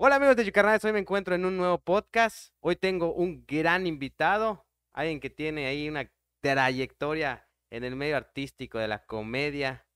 Hola amigos de Yucarnales, hoy me encuentro en un nuevo podcast. Hoy tengo un gran invitado, alguien que tiene ahí una trayectoria en el medio artístico de la comedia,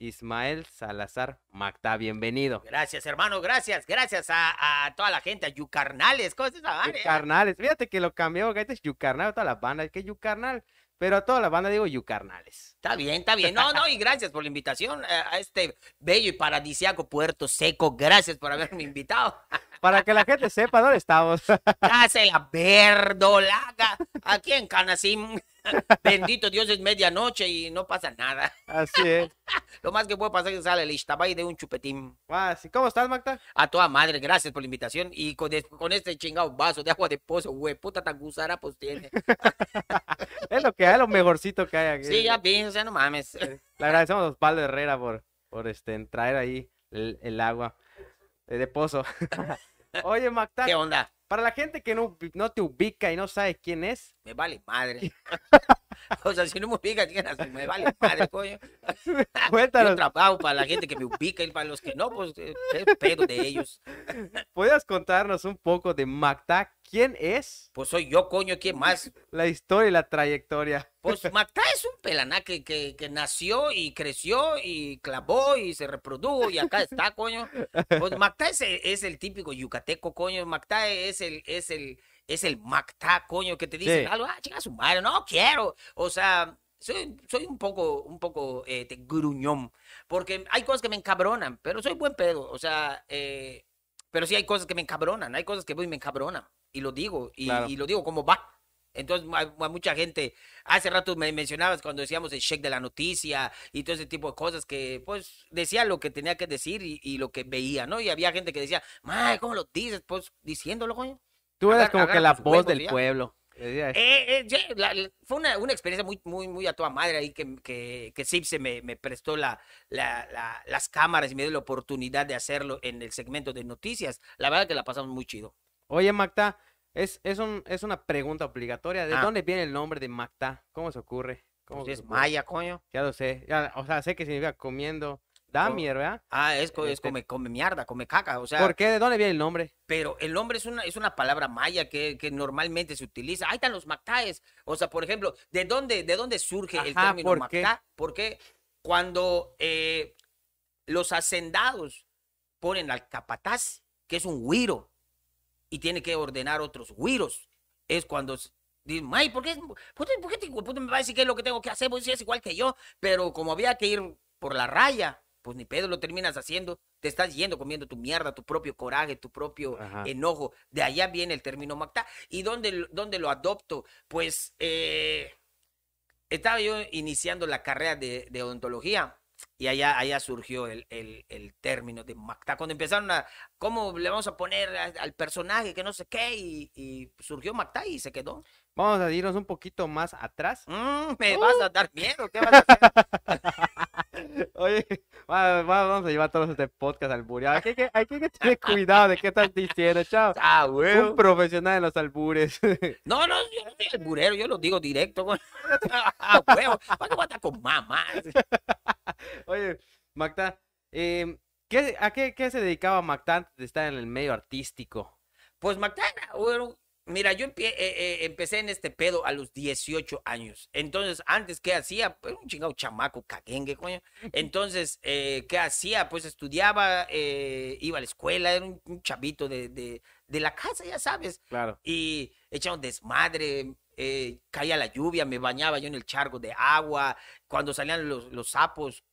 Ismael Salazar Magda. Bienvenido. Gracias, hermano, gracias, gracias a, toda la gente, a Yucarnales, ¿cómo se llama? Yucarnales, fíjate que lo cambió, que es Yucarnal, toda la banda, que Yucarnal pero a toda la banda digo yucarnales. Está bien, está bien. No, no, y gracias por la invitación eh, a este bello y paradisiaco Puerto Seco. Gracias por haberme invitado. Para que la gente sepa dónde estamos. Hace la verdolaga aquí en Canasim... Bendito Dios, es medianoche y no pasa nada. Así es. Lo más que puede pasar es que sale el Ishtabay de un chupetín. Ah, ¿Cómo estás, Magda? A toda madre, gracias por la invitación. Y con, este chingado vaso de agua de pozo, güey, puta tan gusara pues tiene. es lo que hay, lo mejorcito que hay aquí. Sí, ya sea, no mames. Eh, le agradecemos a Osvaldo Herrera por, por este, traer ahí el, agua eh, de pozo. Oye, Magda. ¿Qué onda? Para la gente que no, no te ubica y no sabe quién es. Me vale madre. O sea, si no me ubican, me vale padre, coño. Cuéntanos. Yo trabajo para la gente que me ubica y para los que no, pues eh, pedo de ellos. ¿Puedes contarnos un poco de Magda? ¿Quién es? Pues soy yo, coño, ¿quién más? La historia y la trayectoria. Pues Magda es un pelaná que, que, nació y creció y clavó y se reprodujo y acá está, coño. Pues Magda es, es el típico yucateco, coño. Magda es el, es el es el mactá, coño, que te dice algo, ah, chinga su madre, no quiero. O sea, soy, un poco, un poco este, gruñón, porque hay cosas que me encabronan, pero soy buen pedo, o sea, eh, pero sí hay cosas que me encabronan, hay cosas que voy y me encabronan, y lo digo, y, lo digo como va. Entonces, mucha gente, hace rato me mencionabas cuando decíamos el check de la noticia y todo ese tipo de cosas que, pues, decía lo que tenía que decir y, y lo que veía, ¿no? Y había gente que decía, madre, ¿cómo lo dices? Pues, diciéndolo, coño. Tú eras como que la voz del pueblo. Eh, eh, eh, fue una, experiencia muy, muy, muy a toda madre ahí que, que, que me, prestó la, las cámaras y me dio la oportunidad de hacerlo en el segmento de noticias. La verdad que la pasamos muy chido. Oye, Magda, es, es, un, es una pregunta obligatoria. ¿De ah. dónde viene el nombre de Magda? ¿Cómo se ocurre? ¿Cómo pues es maya, coño. Ya lo sé. o sea, sé que significa comiendo ¿verdad? Ah, es, es este come, come mierda, come caca, o sea. ¿Por qué? ¿De dónde viene el nombre? Pero el nombre es una, es una palabra maya que, que normalmente se utiliza. Ahí están los mactaes. O sea, por ejemplo, ¿de dónde, de dónde surge el término macta? Porque cuando eh, los hacendados ponen al capataz, que es un huiro, y tiene que ordenar otros huiros, es cuando Dicen, ¿por qué, por qué este me va a decir qué es lo que tengo que hacer? Pues si es igual que yo, pero como había que ir por la raya, pues ni pedo, lo terminas haciendo, te estás yendo comiendo tu mierda, tu propio coraje, tu propio enojo. De allá viene el término Macta. ¿Y dónde, dónde lo adopto? Pues eh, estaba yo iniciando la carrera de, odontología y allá, allá surgió el, el, término de Macta. Cuando empezaron a, ¿cómo le vamos a poner al personaje que no sé qué? Y, surgió Macta y se quedó. Vamos a irnos un poquito más atrás. Mm, me ¡Uh! vas a dar miedo, ¿qué vas a hacer? Oye, vamos a llevar todos este podcast al burio Hay que, tener cuidado de qué están diciendo, chao. Ah, un profesional en los albures. No, no, yo no soy alburero, yo lo digo directo. huevo. ¿Para qué a estar con mamá? Oye, Magda, eh, ¿a qué, se dedicaba Magda antes de estar en el medio artístico? Pues Magda bueno, Mira, yo eh, eh, empecé en este pedo a los 18 años. Entonces, antes, ¿qué hacía? Pues un chingado chamaco, caguengue, coño. Entonces, eh, ¿qué hacía? Pues estudiaba, iba a la escuela, era un, chavito de, de, de, la casa, ya sabes. Claro. Y echaba un desmadre, caía la lluvia, me bañaba yo en el charco de agua. Cuando salían los, los sapos,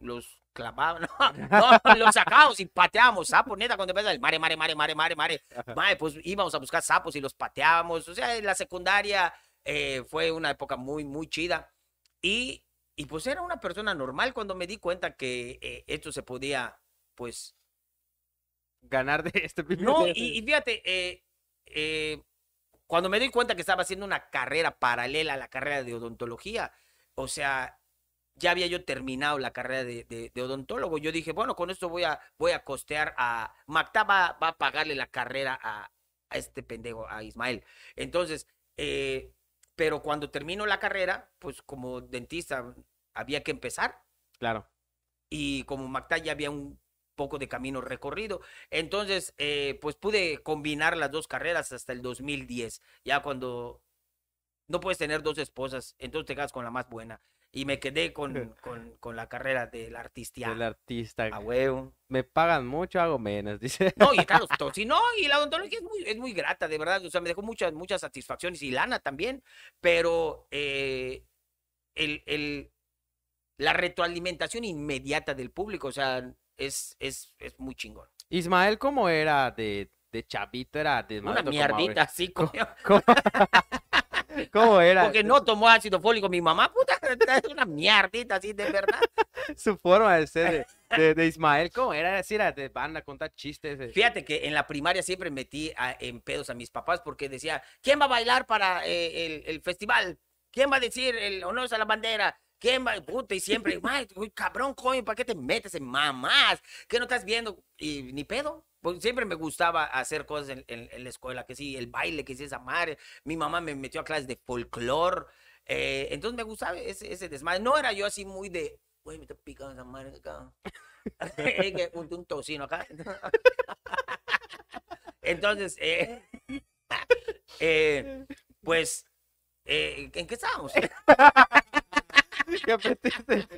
los clamaba, no, no, lo sacamos y pateamos sapos, neta, cuando empezaba el mare, mare, mare, mare, mare, mare, mare, pues íbamos a buscar sapos y los pateábamos, o sea, en la secundaria eh, fue una época muy, muy chida y, y, pues era una persona normal cuando me di cuenta que eh, esto se podía, pues... Ganar de este No, y, fíjate, eh, cuando me di cuenta que estaba haciendo una carrera paralela a la carrera de odontología, o sea, ya había yo terminado la carrera de, odontólogo. Yo dije, bueno, con esto voy a, voy a costear a... Macta va, a pagarle la carrera a, este pendejo, a Ismael. Entonces, eh, pero cuando terminó la carrera, pues como dentista mm, había que empezar. Claro. Y como Macta ya había un poco de camino recorrido. Entonces, eh, pues pude combinar las dos carreras hasta el 2010, ya cuando no puedes tener dos esposas, entonces te quedas con la más buena y me quedé con, con, con la carrera del artista. del artista. A Me pagan mucho, hago menos, dice. No, y claro, si no, y la odontología es muy, es muy grata, de verdad. O sea, me dejó muchas, muchas satisfacciones y lana también, pero eh, el, el, la retroalimentación inmediata del público, o sea, es, es, es muy chingón. Ismael, ¿cómo era de, de chavito? Era de Una mierdita, así ¿Cómo era? Porque no tomó ácido fólico. Mi mamá, puta, es una mierdita así, de verdad. Su forma de ser de, de, Ismael, ¿cómo era? Así era, te van a contar chistes. Fíjate que en la primaria siempre metí en pedos a mis papás porque decía, ¿quién va a bailar para eh, el, el, festival? ¿Quién va a decir el honor a la bandera? ¿Quién va? Puta, y siempre, cabrón, coño, ¿para qué te metes en mamás? ¿Qué no estás viendo? Y ni pedo. Pues siempre me gustaba hacer cosas en, en, la escuela, que sí, el baile, que sí, esa madre. Mi mamá me metió a clases de folclore. Eh, entonces me gustaba ese, ese, desmadre. No era yo así muy de, güey, me está picando esa madre acá. un, un tocino acá. entonces, eh, eh pues, eh, ¿en qué estábamos? que metiste,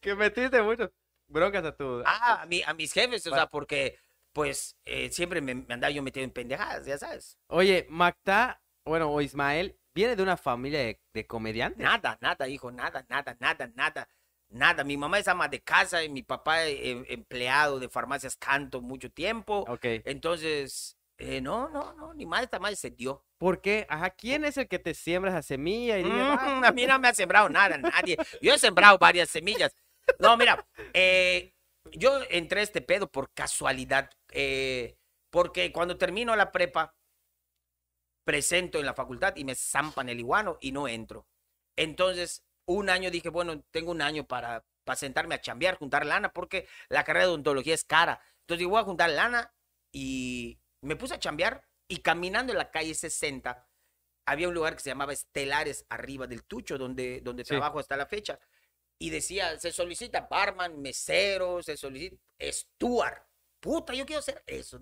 que metiste mucho broncas a tu... Ah, a mis jefes, o sea, porque pues eh, siempre me, andaba yo metido en pendejadas, ya sabes. Oye, Magda, bueno, o Ismael, viene de una familia de, de comediantes. Nada, nada, hijo, nada, nada, nada, nada nada. Mi mamá es ama de casa y mi papá eh, empleado de farmacias canto mucho tiempo. Ok. Entonces, eh, no, no, no, ni madre esta madre se dio. ¿Por qué? Ajá, ¿quién es el que te siembra esa semilla? Y mm, a mí no me ha sembrado nada, nadie. Yo he sembrado varias semillas. No, mira, eh, yo entré a este pedo por casualidad, eh, porque cuando termino la prepa, presento en la facultad y me zampan el iguano y no entro. Entonces, un año dije, bueno, tengo un año para, para sentarme a chambear, juntar lana, porque la carrera de odontología es cara. Entonces, yo voy a juntar lana y me puse a chambear y caminando en la calle 60 había un lugar que se llamaba Estelares arriba del Tucho, donde, donde trabajo hasta la fecha. Y decía, se solicita barman, mesero, se solicita Stuart. Puta, yo quiero ser eso.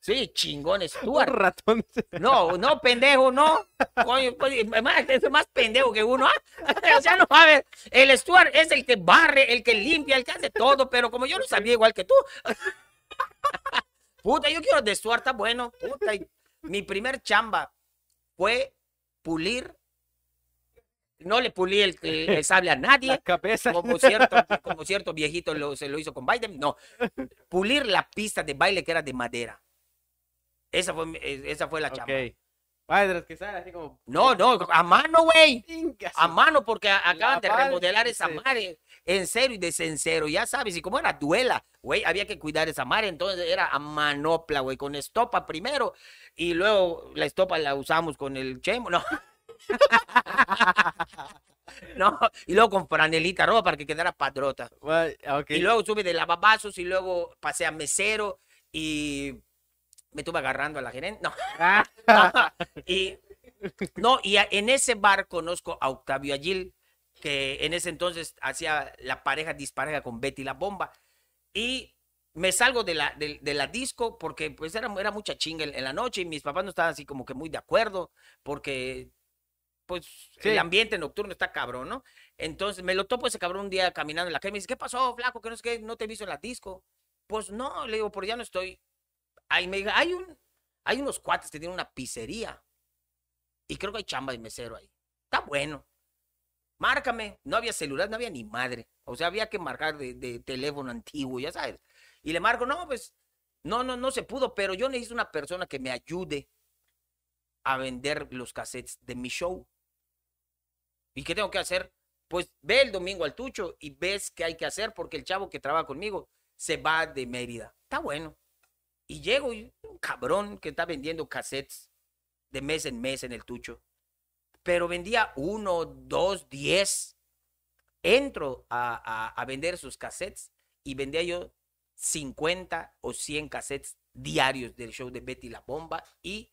Sí, chingón, Stuart. ratón. No, no, pendejo, no. Coño, es más pendejo que uno. ¿ah? O sea, no, a el Stuart es el que barre, el que limpia, el que hace todo, pero como yo no sabía igual que tú. Puta, yo quiero de Stuart, está bueno. Puta, mi primer chamba fue pulir no le pulí el, eh, el, sable a nadie. Como cierto, como cierto viejito se lo hizo con Biden. No. Pulir la pista de baile que era de madera. Esa fue, esa fue la chamba. que así como. No, no, a mano, güey. A mano, porque acá acaban de remodelar esa madre en serio y de sincero, ya sabes, y como era duela, güey, había que cuidar esa madre, entonces era a manopla, güey, con estopa primero, y luego la estopa la usamos con el chemo, no. no, y luego con franelita roja para que quedara padrota. Y luego sube de lavabazos y luego pasé a mesero y me estuve agarrando a la gerente. No. Y, no, y en ese bar conozco a Octavio Agil, que en ese entonces hacía la pareja dispareja con Betty la Bomba. Y me salgo de la, de, la disco porque pues era, era mucha chinga en, en, la noche y mis papás no estaban así como que muy de acuerdo porque pues el ambiente nocturno está cabrón, ¿no? Entonces me lo topo ese cabrón un día caminando en la calle, me dice, ¿qué pasó, flaco? Que no sé qué, no te he visto en la disco. Pues no, le digo, por pues, ya no estoy. Ahí me diga, hay, un, hay unos cuates que tienen una pizzería y creo que hay chamba de mesero ahí. Está bueno. Márcame. No había celular, no había ni madre. O sea, había que marcar de, de teléfono antiguo, ya sabes. Y le marco, no, pues, no, no, no se pudo, pero yo necesito una persona que me ayude a vender los cassettes de mi show. ¿Y qué tengo que hacer? Pues ve el domingo al Tucho y ves qué hay que hacer porque el chavo que trabaja conmigo se va de Mérida. Está bueno. Y llego un cabrón que está vendiendo cassettes de mes en mes en el Tucho. Pero vendía uno, dos, diez. Entro a, vender sus cassettes y vendía yo 50 o 100 cassettes diarios del show de Betty la Bomba y,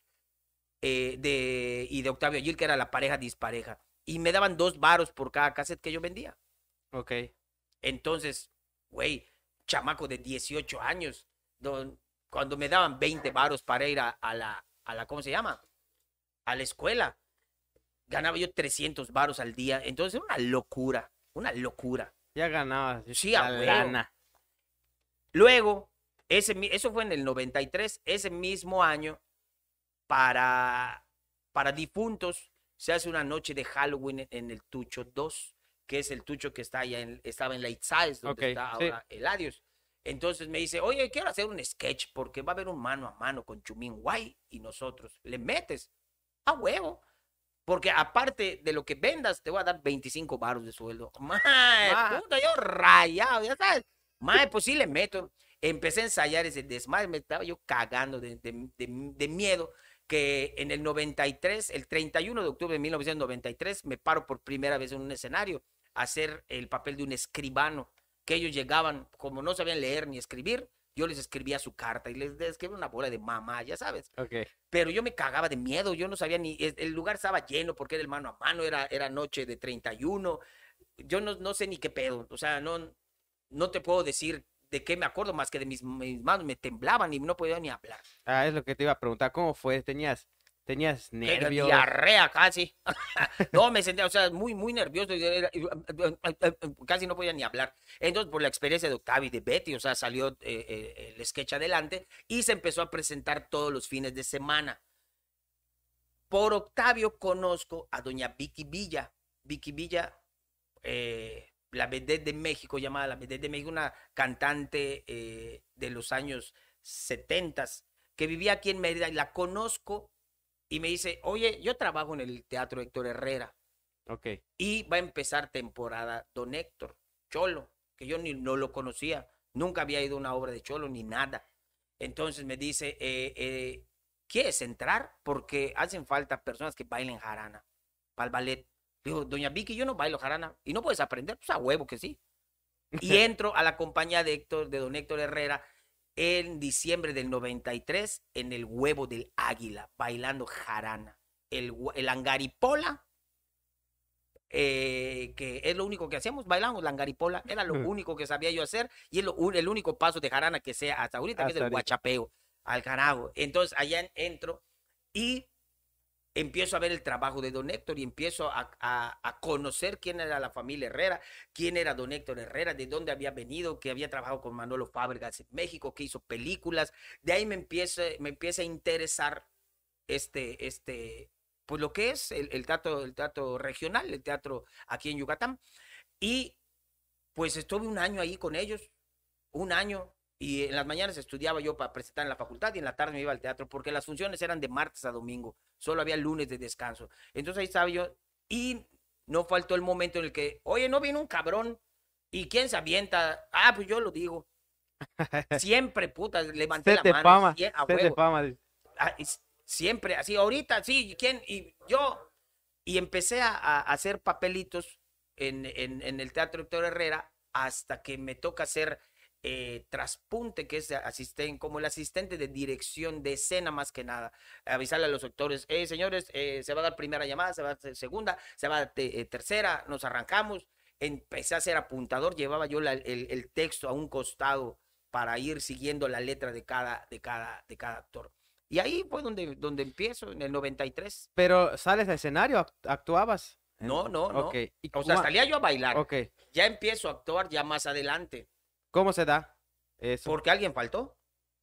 eh, de, y de Octavio Gil, que era la pareja dispareja y me daban dos varos por cada cassette que yo vendía. Ok. Entonces, güey, chamaco de 18 años, cuando me daban 20 varos para ir a, la, a la, ¿cómo se llama? A la escuela, ganaba yo 300 varos al día. Entonces una locura, una locura. Ya ganaba. Sí, Luego, ese, eso fue en el 93, ese mismo año, para, para difuntos, se hace una noche de Halloween e-, en el Tucho 2, que es el Tucho que está allá en, estaba en la Size, donde está ahora el Eladios. Entonces me dice, oye, quiero hacer un sketch porque va a haber un mano a mano con Chumín Guay y nosotros. Le metes a huevo. Porque aparte de lo que vendas, te voy a dar 25 baros de sueldo. Madre, ah. puta, yo rayado, ya sabes. Madre, pues sí le meto. Empecé a ensayar ese desmadre, me estaba yo cagando de miedo que en el 93, el 31 de octubre de 1993, me paro por primera vez en un escenario a hacer el papel de un escribano, que ellos llegaban, como no sabían leer ni escribir, yo les escribía su carta y les escribía una bola de mamá, ya sabes. Pero yo me cagaba de miedo, yo no sabía ni, el lugar estaba lleno porque era el mano a mano, era, era noche de 31, yo no, no sé ni qué pedo, o sea, no, no te puedo decir de qué me acuerdo más que de mis, mis, manos, me temblaban y no podía ni hablar. Ah, es lo que te iba a preguntar, ¿cómo fue? ¿Tenías, tenías nervios? diarrea casi. no, me sentía, o sea, muy, muy nervioso, eh, eh, eh, casi no podía ni hablar. Entonces, por la experiencia de Octavio y de Betty, o sea, salió el sketch adelante y se empezó a presentar todos los fines de semana. Por Octavio conozco a doña Vicky Villa. Vicky Villa eh, la vedette de México, llamada la vedette de México, una cantante eh, de los años 70 que vivía aquí en Mérida y la conozco y me dice, oye, yo trabajo en el Teatro Héctor Herrera. Ok. Y va a empezar temporada Don Héctor, Cholo, que yo no lo conocía, nunca había ido a una obra de Cholo ni nada. Entonces me dice, eh, eh, ¿quieres entrar? Porque hacen falta personas que bailen jarana para el ballet. Dijo, doña Vicky, yo no bailo jarana. Y no puedes aprender, pues a huevo que sí. Y entro a la compañía de Héctor, de don Héctor Herrera, en diciembre del 93, en el huevo del águila, bailando jarana. El, el angaripola, eh, que es lo único que hacíamos, bailamos langaripola era lo único que sabía yo hacer, y es el único paso de jarana que sea hasta ahorita, que es el guachapeo, al carajo. Entonces allá entro y empiezo a ver el trabajo de don Héctor y empiezo a, a, a, conocer quién era la familia Herrera, quién era don Héctor Herrera, de dónde había venido, que había trabajado con Manolo Fábregas en México, que hizo películas. De ahí me empieza, me empieza a interesar este, este, pues lo que es el, teatro, el teatro regional, el teatro aquí en Yucatán. Y pues estuve un año ahí con ellos, un año y en las mañanas estudiaba yo para presentar en la facultad y en la tarde me iba al teatro porque las funciones eran de martes a domingo. Solo había lunes de descanso. Entonces ahí estaba yo y no faltó el momento en el que, oye, no viene un cabrón y quién se avienta. Ah, pues yo lo digo. Siempre, puta, levanté la mano. Ah, siempre, así, ahorita, sí, ¿quién? Y yo. Y empecé a, hacer papelitos en, en, en el Teatro Héctor Herrera hasta que me toca hacer eh, traspunte, que es asisten como el asistente de dirección de escena más que nada. Avisarle a los actores, eh, señores, eh, se va a dar primera llamada, se va a dar segunda, se va a dar eh, tercera, nos arrancamos. Empecé a ser apuntador, llevaba yo el, texto a un costado para ir siguiendo la letra de cada, de cada, de cada actor. Y ahí fue donde, donde empiezo, en el 93. Pero sales de escenario, actuabas. No, no, no. O sea, salía yo a bailar. Okay. Ya empiezo a actuar ya más adelante. ¿Cómo se da eso? Porque alguien faltó.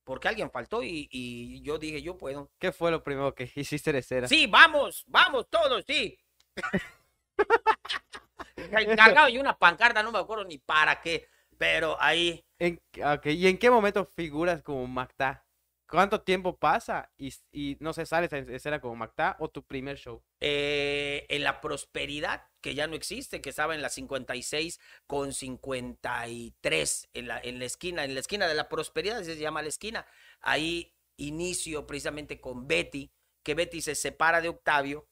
Porque alguien faltó y, yo dije, yo puedo. ¿Qué fue lo primero que hiciste de cera? Sí, vamos, vamos todos, sí. Cargado y una pancarta, no me acuerdo ni para qué, pero ahí. ¿Y en qué momento figuras como Macta? ¿Cuánto tiempo pasa? Y, y no se sale esa escena como Mactá o tu primer show. Eh, en la prosperidad, que ya no existe, que estaba en la 56 con 53, en la, en la esquina, en la esquina de la prosperidad, se llama la esquina. Ahí inicio precisamente con Betty, que Betty se separa de Octavio.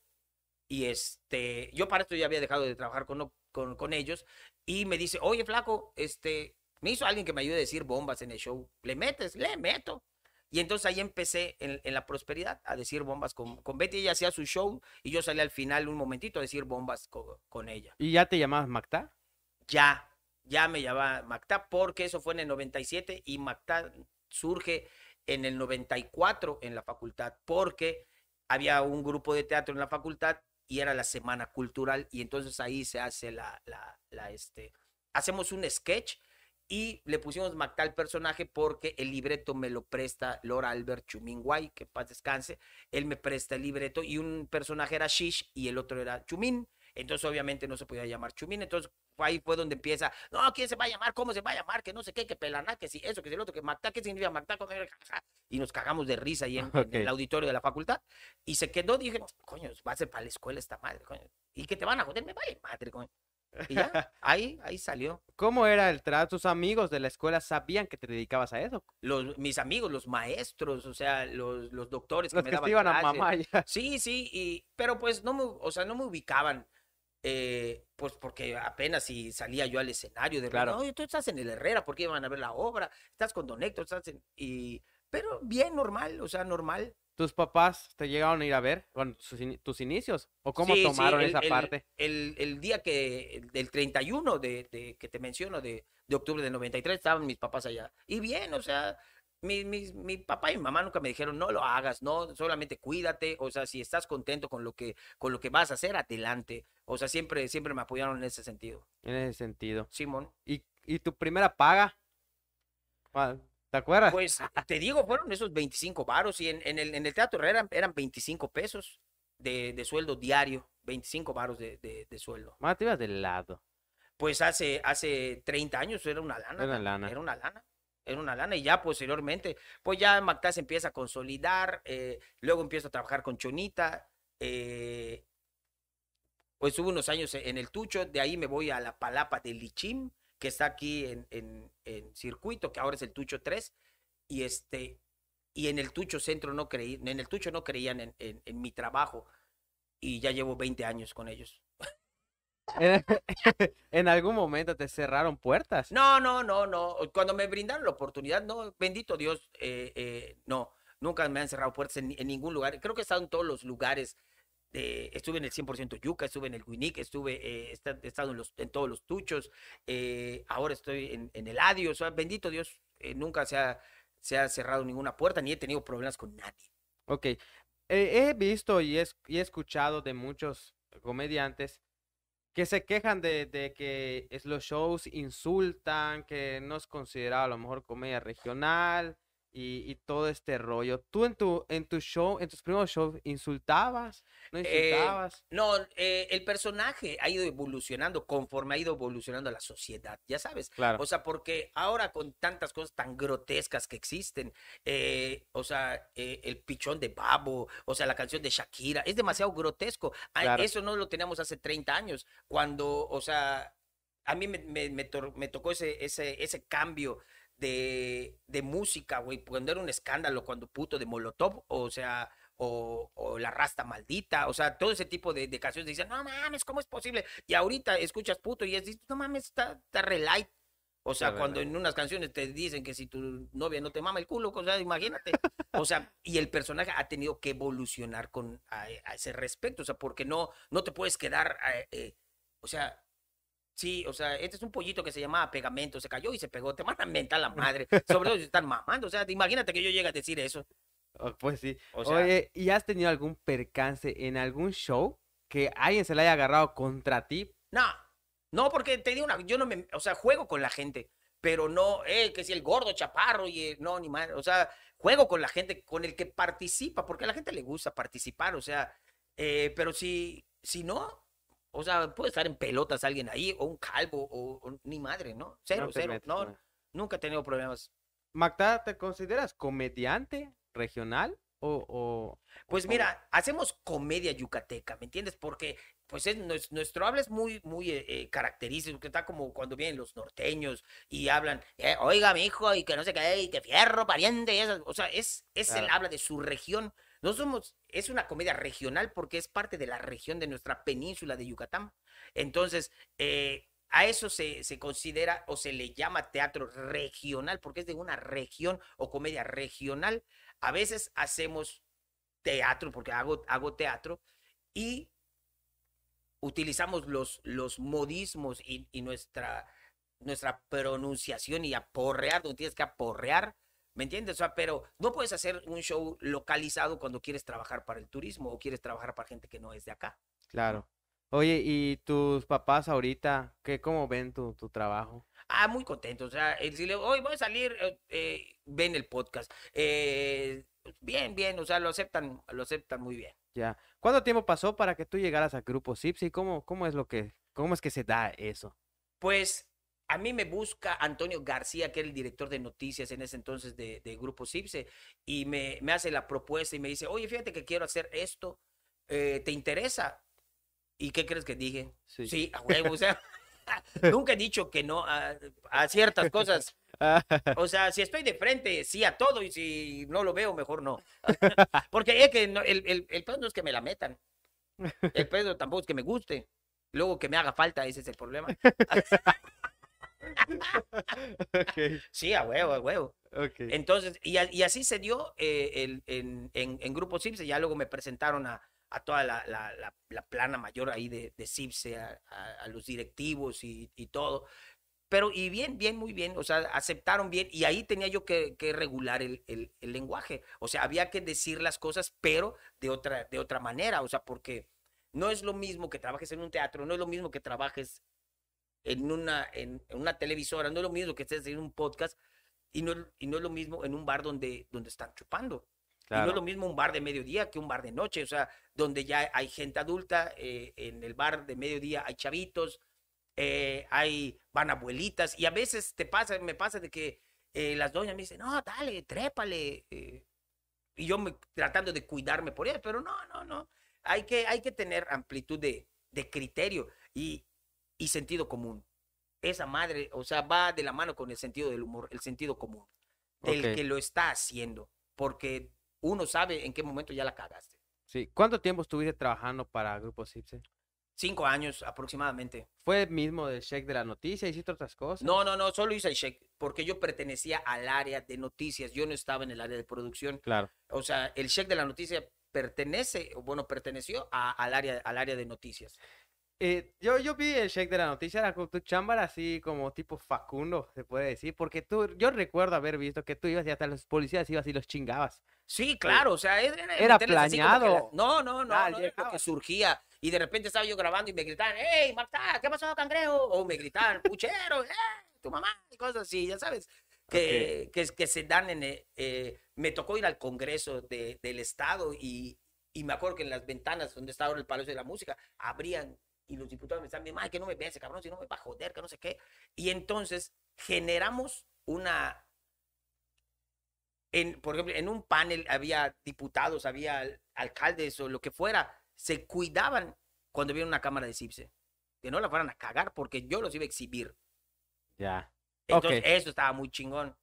Y este, yo para esto ya había dejado de trabajar con, con, con ellos. Y me dice, oye, flaco, este, me hizo alguien que me ayude a decir bombas en el show. ¿Le metes? Le meto. Y entonces ahí empecé en, la prosperidad a decir bombas con, con, Betty. Ella hacía su show y yo salí al final un momentito a decir bombas con, con ella. ¿Y ya te llamabas Macta? Ya, ya me llamaba Macta porque eso fue en el 97 y Macta surge en el 94 en la facultad porque había un grupo de teatro en la facultad y era la semana cultural y entonces ahí se hace la, la, la este, hacemos un sketch y le pusimos MacTal al personaje porque el libreto me lo presta Lord Albert Guay, que paz descanse. Él me presta el libreto y un personaje era Shish y el otro era Chumin. Entonces, obviamente, no se podía llamar Chumin. Entonces, ahí fue donde empieza, no, ¿quién se va a llamar? ¿Cómo se va a llamar? Que no sé qué, que pelaná, que si eso, que si el otro, que Macta, ¿qué significa Macta? Y nos cagamos de risa ahí en, el auditorio de la facultad. Y se quedó, dije, coño, va a ser para la escuela esta madre, coño. Y que te van a joder, me vaya madre, coño. Y ya, ahí, ahí salió. ¿Cómo era el trato? ¿Tus amigos de la escuela sabían que te dedicabas a eso? Los, mis amigos, los maestros, o sea, los, los doctores que me daban te iban a mamá ya. Sí, sí, y, pero pues no me, o sea, no me ubicaban. Eh, pues porque apenas si salía yo al escenario de claro. no, tú estás en el Herrera, porque iban a ver la obra, estás con Don Héctor, estás en... Y, pero bien, normal, o sea, normal. ¿Tus papás te llegaron a ir a ver con tus inicios? ¿O cómo tomaron esa parte? El, día que, del 31 de, de, que te menciono, de, octubre del 93, estaban mis papás allá. Y bien, o sea, mi, mi, mi, papá y mi mamá nunca me dijeron, no lo hagas, no, solamente cuídate, o sea, si estás contento con lo que, con lo que vas a hacer, adelante. O sea, siempre, siempre me apoyaron en ese sentido. En ese sentido. Simón. ¿Y, y tu primera paga? Pues ah, te digo, fueron esos 25 varos y en, el, Teatro eran 25 pesos de, sueldo diario, 25 varos de, sueldo. Más ah, te ibas del lado. Pues hace, hace 30 años era una lana. Era una lana. Era una lana. Era una lana y ya posteriormente, pues ya MACTAS empieza a consolidar, eh, luego empiezo a trabajar con Chonita, eh, pues hubo unos años en el Tucho, de ahí me voy a la Palapa de Lichim, que está aquí en, en, circuito, que ahora es el Tucho 3, y este, y en el Tucho Centro no creí, en el Tucho no creían en, en mi trabajo, y ya llevo 20 años con ellos. Eh, en algún momento te cerraron puertas. No, no, no, no. Cuando me brindaron la oportunidad, no, bendito Dios, eh, eh, no, nunca me han cerrado puertas en, ningún lugar. Creo que están en todos los lugares este, estuve en el 100% yuca, estuve en el Guinic, estuve, eh, he estado en, los, en todos los tuchos, eh, ahora estoy en, el Adios, bendito Dios, eh, nunca se ha, se ha cerrado ninguna puerta ni he tenido problemas con nadie. Ok, he visto y he, escuchado de muchos comediantes que se quejan de, de, que los shows insultan, que no es considerado a lo mejor comedia regional, y, todo este rollo. ¿Tú en tu, en tu show, en tus primeros shows, insultabas? ¿No eh, insultabas? no, eh, el personaje ha ido evolucionando conforme ha ido evolucionando la sociedad, ya sabes. Claro. O sea, porque ahora con tantas cosas tan grotescas que existen, eh, o sea, el pichón de Babo, o sea, la canción de Shakira, es demasiado grotesco. Ah, eso no lo teníamos hace 30 años, cuando, o sea, a mí me, me tocó ese, ese, ese cambio de, música, güey, cuando era un escándalo, cuando puto de Molotov, o sea, o, La Rasta Maldita, o sea, todo ese tipo de, canciones dicen, no mames, ¿cómo es posible? Y ahorita escuchas puto y es, no mames, está, está relight. O sea, cuando en unas canciones te dicen que si tu novia no te mama el culo, o sea, imagínate. O sea, y el personaje ha tenido que evolucionar con, a, ese respecto, o sea, porque no, no te puedes quedar, eh, eh, o sea, Sí, o sea, este es un pollito que se llamaba pegamento, se cayó y se pegó. Te van a mentar la madre. Sobre todo si están mamando. O sea, imagínate que yo llegue a decir eso. Oh, pues sí. O sea, Oye, ¿y has tenido algún percance en algún show que alguien se le haya agarrado contra ti? No, no, porque te digo una, yo no me, o sea, juego con la gente, pero no, eh, que si el gordo chaparro y no, ni madre. O sea, juego con la gente, con el que participa, porque a la gente le gusta participar, o sea, eh, pero si, si no, o sea, puede estar en pelotas alguien ahí, o un calvo, o, ni madre, ¿no? Cero, cero. no, nunca he tenido problemas. Magda, ¿te consideras comediante regional? O, o pues mira, hacemos comedia yucateca, ¿me entiendes? Porque pues es, nuestro habla es muy, muy eh, eh, característico, que está como cuando vienen los norteños y hablan, eh, oiga, mi hijo, y que no sé qué, y que fierro, pariente, y o sea, es, es el habla de su región no somos, es una comedia regional porque es parte de la región de nuestra península de Yucatán. Entonces, eh, a eso se, se, considera o se le llama teatro regional porque es de una región o comedia regional. A veces hacemos teatro, porque hago, hago teatro, y utilizamos los, los modismos y, y nuestra, nuestra pronunciación y aporrear, donde tienes que aporrear ¿Me entiendes? O sea, pero no puedes hacer un show localizado cuando quieres trabajar para el turismo o quieres trabajar para gente que no es de acá. Claro. Oye, ¿y tus papás ahorita, qué, cómo ven tu, trabajo? Ah, muy contentos. O sea, dice, hoy voy a salir, eh, eh, ven el podcast. Eh, bien, bien, o sea, lo aceptan, lo aceptan muy bien. Ya. ¿Cuánto tiempo pasó para que tú llegaras a Grupo Sipsi? ¿Cómo, cómo es lo que, cómo es que se da eso? Pues a mí me busca Antonio García, que era el director de noticias en ese entonces de, Grupo CIPSE, y me, hace la propuesta y me dice, oye, fíjate que quiero hacer esto, eh, ¿te interesa? ¿Y qué crees que dije? Sí, o sea, nunca he dicho que no a, ciertas cosas. O sea, si estoy de frente, sí a todo, y si no lo veo, mejor no. Porque es que el, el, el pedo no es que me la metan. El pedo tampoco es que me guste. Luego que me haga falta, ese es el problema. Sí, a huevo, a huevo. Entonces, y, y, así se dio eh, el, en, en, Grupo Cipse. Ya luego me presentaron a, a toda la, plana mayor ahí de, de Cipse, a, los directivos y, todo. Pero, y bien, bien, muy bien. O sea, aceptaron bien. Y ahí tenía yo que, regular el, el, lenguaje. O sea, había que decir las cosas, pero de otra, de otra manera. O sea, porque no es lo mismo que trabajes en un teatro, no es lo mismo que trabajes en una, en, una televisora, no es lo mismo que estés en un podcast y no, y no es lo mismo en un bar donde, donde están chupando. no es lo mismo un bar de mediodía que un bar de noche, o sea, donde ya hay gente adulta, eh, en el bar de mediodía hay chavitos, eh, hay, van abuelitas, y a veces te pasa, me pasa de que eh, las doñas me dicen, no, dale, trépale, y yo me, tratando de cuidarme por ellas, pero no, no, no, hay que, hay que tener amplitud de, de criterio, y, y sentido común. Esa madre, o sea, va de la mano con el sentido del humor, el sentido común del que lo está haciendo, porque uno sabe en qué momento ya la cagaste. Sí. ¿Cuánto tiempo estuviste trabajando para Grupo Cipse? Cinco años aproximadamente. ¿Fue el mismo del check de la noticia? ¿Hiciste otras cosas? No, no, no, solo hice el check porque yo pertenecía al área de noticias, yo no estaba en el área de producción. Claro. O sea, el check de la noticia pertenece, bueno, perteneció al, área, al área de noticias. Eh, yo, yo vi el shake de la noticia con tu chamba así como tipo Facundo, se puede decir, porque tú, yo recuerdo haber visto que tú ibas y hasta los policías ibas y los chingabas. Sí, eh, claro, o sea, era, planeado. no, no, no, ah, que surgía. Y de repente estaba yo grabando y me gritaban, hey, Marta, ¿qué pasó, cangrejo? O me gritaban, puchero, eh, tu mamá, y cosas así, ya sabes, que, que, se dan en... me tocó ir al Congreso de, del Estado y, y me acuerdo que en las ventanas donde estaba el Palacio de la Música abrían y los diputados me están diciendo, ay, que no me ese cabrón, si no me va a joder, que no sé qué. Y entonces generamos una... En, por ejemplo, en un panel había diputados, había alcaldes o lo que fuera, se cuidaban cuando vieron una cámara de CIPSE, que no la fueran a cagar porque yo los iba a exhibir. Ya. Entonces, eso estaba muy chingón.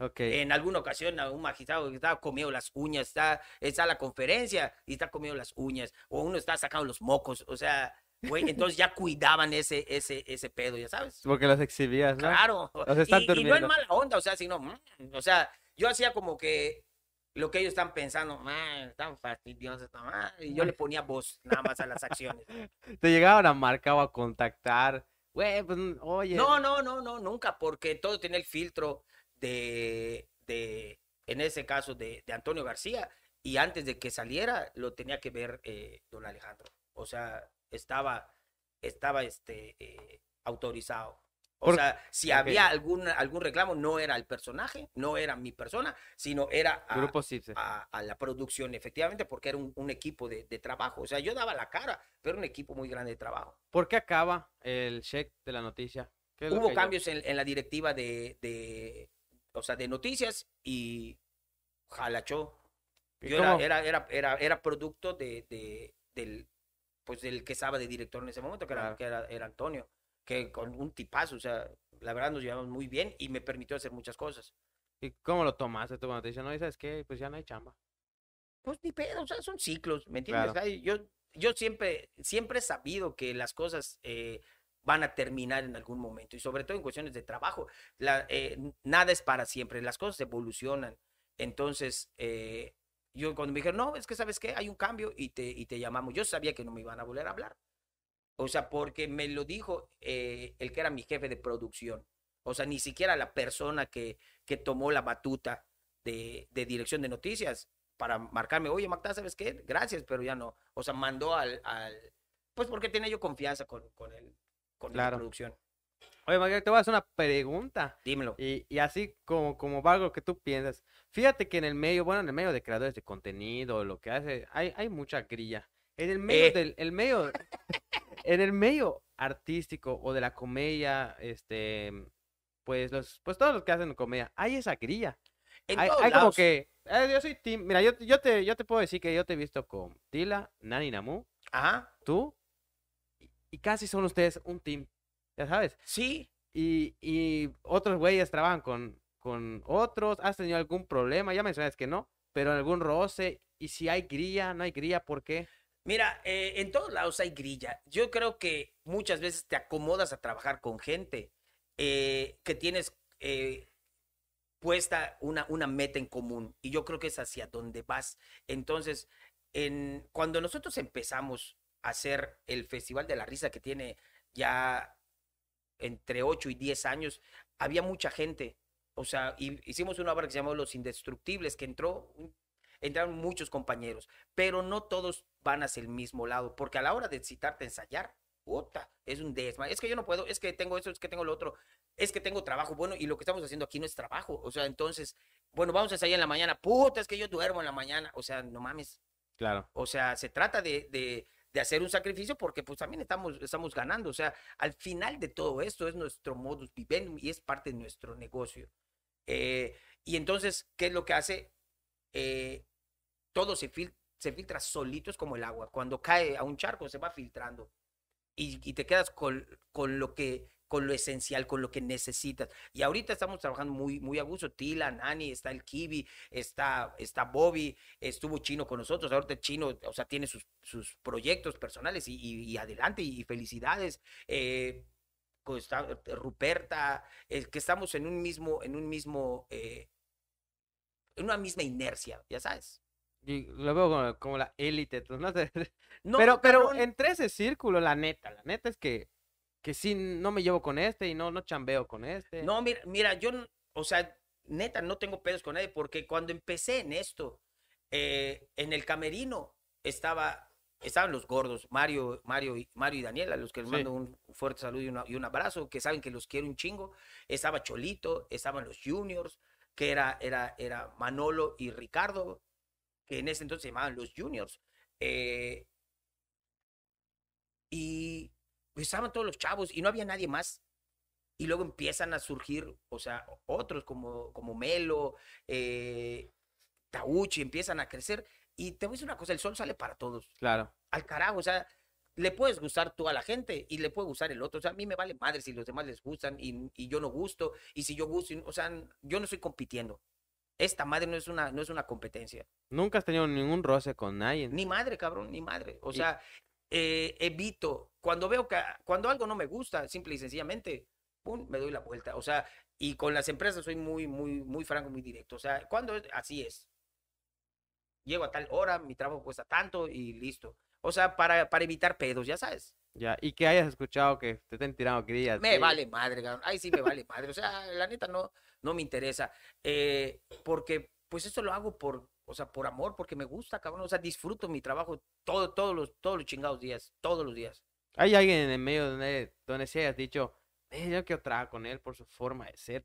Okay. En alguna ocasión, un magistrado que estaba comiendo las uñas, está, está la conferencia y está comiendo las uñas, o uno está sacando los mocos, o sea, Güey, entonces ya cuidaban ese, ese, ese pedo, ya sabes. Porque las exhibías, ¿no? Claro. y, no es mala onda, o sea, sino, mm, o sea, yo hacía como que lo que ellos están pensando, ah, están fastidiosos, fastidioso ah", Y yo le ponía voz nada más a las acciones. ¿Te llegaban a marcar o a contactar? Güey, pues, mm, oye. No, no, no, no, nunca, porque todo tiene el filtro de, de en ese caso, de, de Antonio García. Y antes de que saliera, lo tenía que ver eh, don Alejandro. O sea, estaba, estaba este, eh, autorizado. O sea, si había algún, algún reclamo, no era el personaje, no era mi persona, sino era a, la producción, efectivamente, porque era un, equipo de, trabajo. O sea, yo daba la cara, pero un equipo muy grande de trabajo. ¿Por qué acaba el check de la noticia? Hubo cambios en, la directiva de, o sea, de noticias y jalachó. era, era, era, era, producto de, del, pues el que estaba de director en ese momento, que, era, que era, Antonio, que con un tipazo, o sea, la verdad nos llevamos muy bien y me permitió hacer muchas cosas. ¿Y cómo lo tomaste tú cuando te dicen, no, ¿sabes qué? Pues ya no hay chamba. Pues ni pedo, o sea, son ciclos, ¿me entiendes? Yo, yo siempre, siempre he sabido que las cosas eh, van a terminar en algún momento y sobre todo en cuestiones de trabajo. Eh, nada es para siempre, las cosas evolucionan. Entonces, eh, yo cuando me dijeron, no, es que sabes qué, hay un cambio y te, y te llamamos, yo sabía que no me iban a volver a hablar. O sea, porque me lo dijo eh, el que era mi jefe de producción. O sea, ni siquiera la persona que, que tomó la batuta de, de dirección de noticias para marcarme, oye, Magda, ¿sabes qué? Gracias, pero ya no. O sea, mandó al... al... pues porque tenía yo confianza con, con, con la producción. Oye, María, te voy a hacer una pregunta. Dímelo. Y, así como, como va algo que tú piensas. Fíjate que en el medio, bueno, en el medio de creadores de contenido, lo que hace, hay, mucha grilla. En el medio eh. del, el medio, en el medio artístico o de la comedia, este, pues los, pues todos los que hacen comedia, hay esa grilla. hay, como que, eh, yo soy team, mira, yo, te, yo te puedo decir que yo te he visto con Tila, Nani Namu, Ajá. tú, y casi son ustedes un team ya sabes. Sí. Y, y otros güeyes trabajan con, con otros, has tenido algún problema, ya mencionas que no, pero algún roce, y si hay grilla, no hay grilla, ¿por qué? Mira, eh, en todos lados hay grilla. Yo creo que muchas veces te acomodas a trabajar con gente eh, que tienes eh, puesta una, una meta en común, y yo creo que es hacia donde vas. Entonces, en, cuando nosotros empezamos a hacer el Festival de la Risa que tiene ya entre 8 y 10 años, había mucha gente. O sea, hicimos una obra que se llamó Los Indestructibles, que entró, entraron muchos compañeros, pero no todos van hacia el mismo lado, porque a la hora de citarte a ensayar, puta, es un desma, es que yo no puedo, es que tengo eso, es que tengo lo otro, es que tengo trabajo, bueno, y lo que estamos haciendo aquí no es trabajo, o sea, entonces, bueno, vamos a ensayar en la mañana, puta, es que yo duermo en la mañana, o sea, no mames. Claro. O sea, se trata de de hacer un sacrificio porque pues también estamos, estamos ganando. O sea, al final de todo esto es nuestro modus vivendum y es parte de nuestro negocio. Eh, y entonces, ¿qué es lo que hace? Eh, todo se, se filtra solito, es como el agua. Cuando cae a un charco se va filtrando y, y te quedas con, con lo que con lo esencial, con lo que necesitas. Y ahorita estamos trabajando muy, muy a gusto. Tila, Nani, está el Kibi, está, está Bobby, estuvo Chino con nosotros. Ahorita Chino, o sea, tiene sus, sus proyectos personales y, adelante y felicidades. Eh, eh, Ruperta, eh, que estamos en un mismo, en un mismo, en una misma inercia, ya sabes. Y lo veo como, la élite, ¿no? no pero, pero entre ese círculo, la neta, la neta es que que sí, no me llevo con este y no, no chambeo con este. No, mira, mira, yo, o sea, neta, no tengo pedos con nadie, porque cuando empecé en esto, eh, en el camerino estaba, estaban los gordos, Mario, Mario, y, Mario y Daniela, los que les mando un fuerte saludo y, un abrazo, que saben que los quiero un chingo. Estaba Cholito, estaban los juniors, que era, era, era Manolo y Ricardo, que en ese entonces se llamaban los juniors. Eh, y estaban todos los chavos y no había nadie más. Y luego empiezan a surgir, o sea, otros como, como Melo, eh, Tauchi, empiezan a crecer. Y te voy a decir una cosa, el sol sale para todos. Claro. Al carajo, o sea, le puedes gustar tú a la gente y le puede gustar el otro. O sea, a mí me vale madre si los demás les gustan y, y yo no gusto. Y si yo gusto, o sea, yo no estoy compitiendo. Esta madre no es una, no es una competencia. Nunca has tenido ningún roce con nadie. Ni madre, cabrón, ni madre. O sea, eh, evito, cuando veo que, cuando algo no me gusta, simple y sencillamente, me doy la vuelta. O sea, y con las empresas soy muy, muy, muy franco, muy directo. O sea, cuando así es. Llego a tal hora, mi trabajo cuesta tanto y listo. O sea, para, para evitar pedos, ya sabes. Ya, y que hayas escuchado que te estén tirando crías. Me vale madre, Ay, sí, me vale madre. O sea, la neta no, no me interesa. Eh, porque, pues, eso lo hago por, o sea, por amor, porque me gusta, cabrón. O sea, disfruto mi trabajo todo, todos, los, todos los chingados días, todos los días. ¿Hay alguien en el medio donde, donde se dicho, eh, yo quiero trabajar con él por su forma de ser?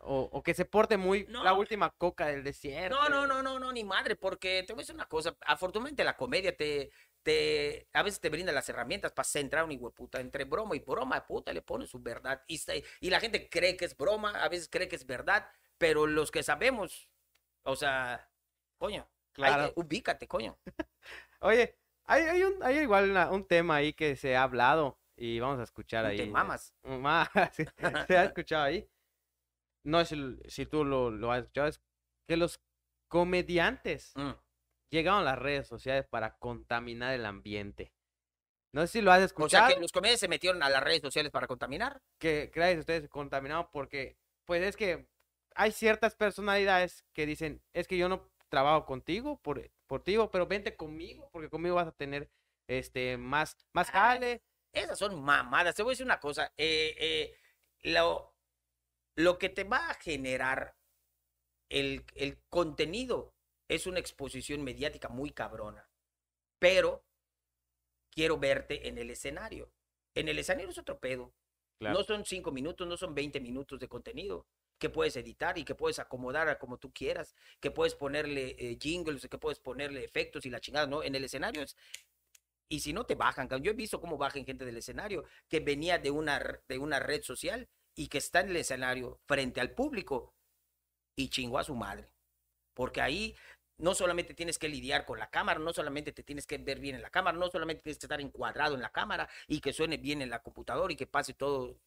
O, que se porte muy la última coca del desierto. No, no, no, no, no, ni madre, porque te voy a decir una cosa. Afortunadamente la comedia te, te, a veces te brinda las herramientas para centrar un hijo puta. Entre broma y broma, puta, le pone su verdad. Y, y la gente cree que es broma, a veces cree que es verdad, pero los que sabemos, o sea, coño. Claro. ubícate, coño. Oye, hay, un, hay igual un tema ahí que se ha hablado y vamos a escuchar ahí. Te mamas. se ha escuchado ahí. No es si, tú lo, has escuchado, que los comediantes mm. llegaron a las redes sociales para contaminar el ambiente. No sé si lo has escuchado. O sea, que los comediantes se metieron a las redes sociales para contaminar. Que creáis ustedes contaminado? porque, pues es que hay ciertas personalidades que dicen, es que yo no trabajo contigo, por, eh, por ti, pero vente conmigo, porque conmigo vas a tener este, más, más ah, jale. Esas son mamadas. Te voy a decir una cosa. Eh, eh, lo, que te va a generar el, el contenido es una exposición mediática muy cabrona. Pero quiero verte en el escenario. En el escenario es otro pedo. No son cinco minutos, no son 20 minutos de contenido que puedes editar y que puedes acomodar como tú quieras, que puedes ponerle eh, jingles, que puedes ponerle efectos y la chingada, ¿no? En el escenario es... Y si no te bajan, yo he visto cómo bajan gente del escenario que venía de una, de una red social y que está en el escenario frente al público y chingó a su madre. Porque ahí no solamente tienes que lidiar con la cámara, no solamente te tienes que ver bien en la cámara, no solamente tienes que estar encuadrado en la cámara y que suene bien en la computadora y que pase todo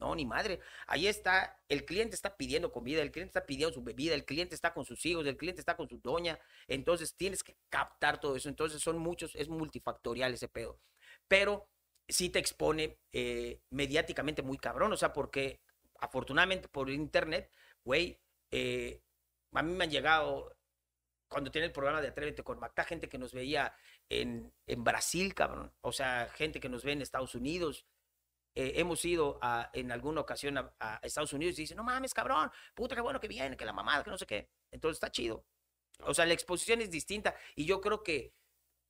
no, ni madre. Ahí está, el cliente está pidiendo comida, el cliente está pidiendo su bebida, el cliente está con sus hijos, el cliente está con su doña. Entonces tienes que captar todo eso. Entonces son muchos, es multifactorial ese pedo. Pero sí te expone eh, mediáticamente muy cabrón. O sea, porque afortunadamente por internet, güey, eh, a mí me han llegado cuando tiene el programa de Atrévete con gente que nos veía en, en Brasil, cabrón. O sea, gente que nos ve en Estados Unidos, eh, hemos ido a, en alguna ocasión a, Estados Unidos y dicen, no mames, cabrón, puta, qué bueno que viene, que la mamada, que no sé qué. Entonces está chido. O sea, la exposición es distinta y yo creo que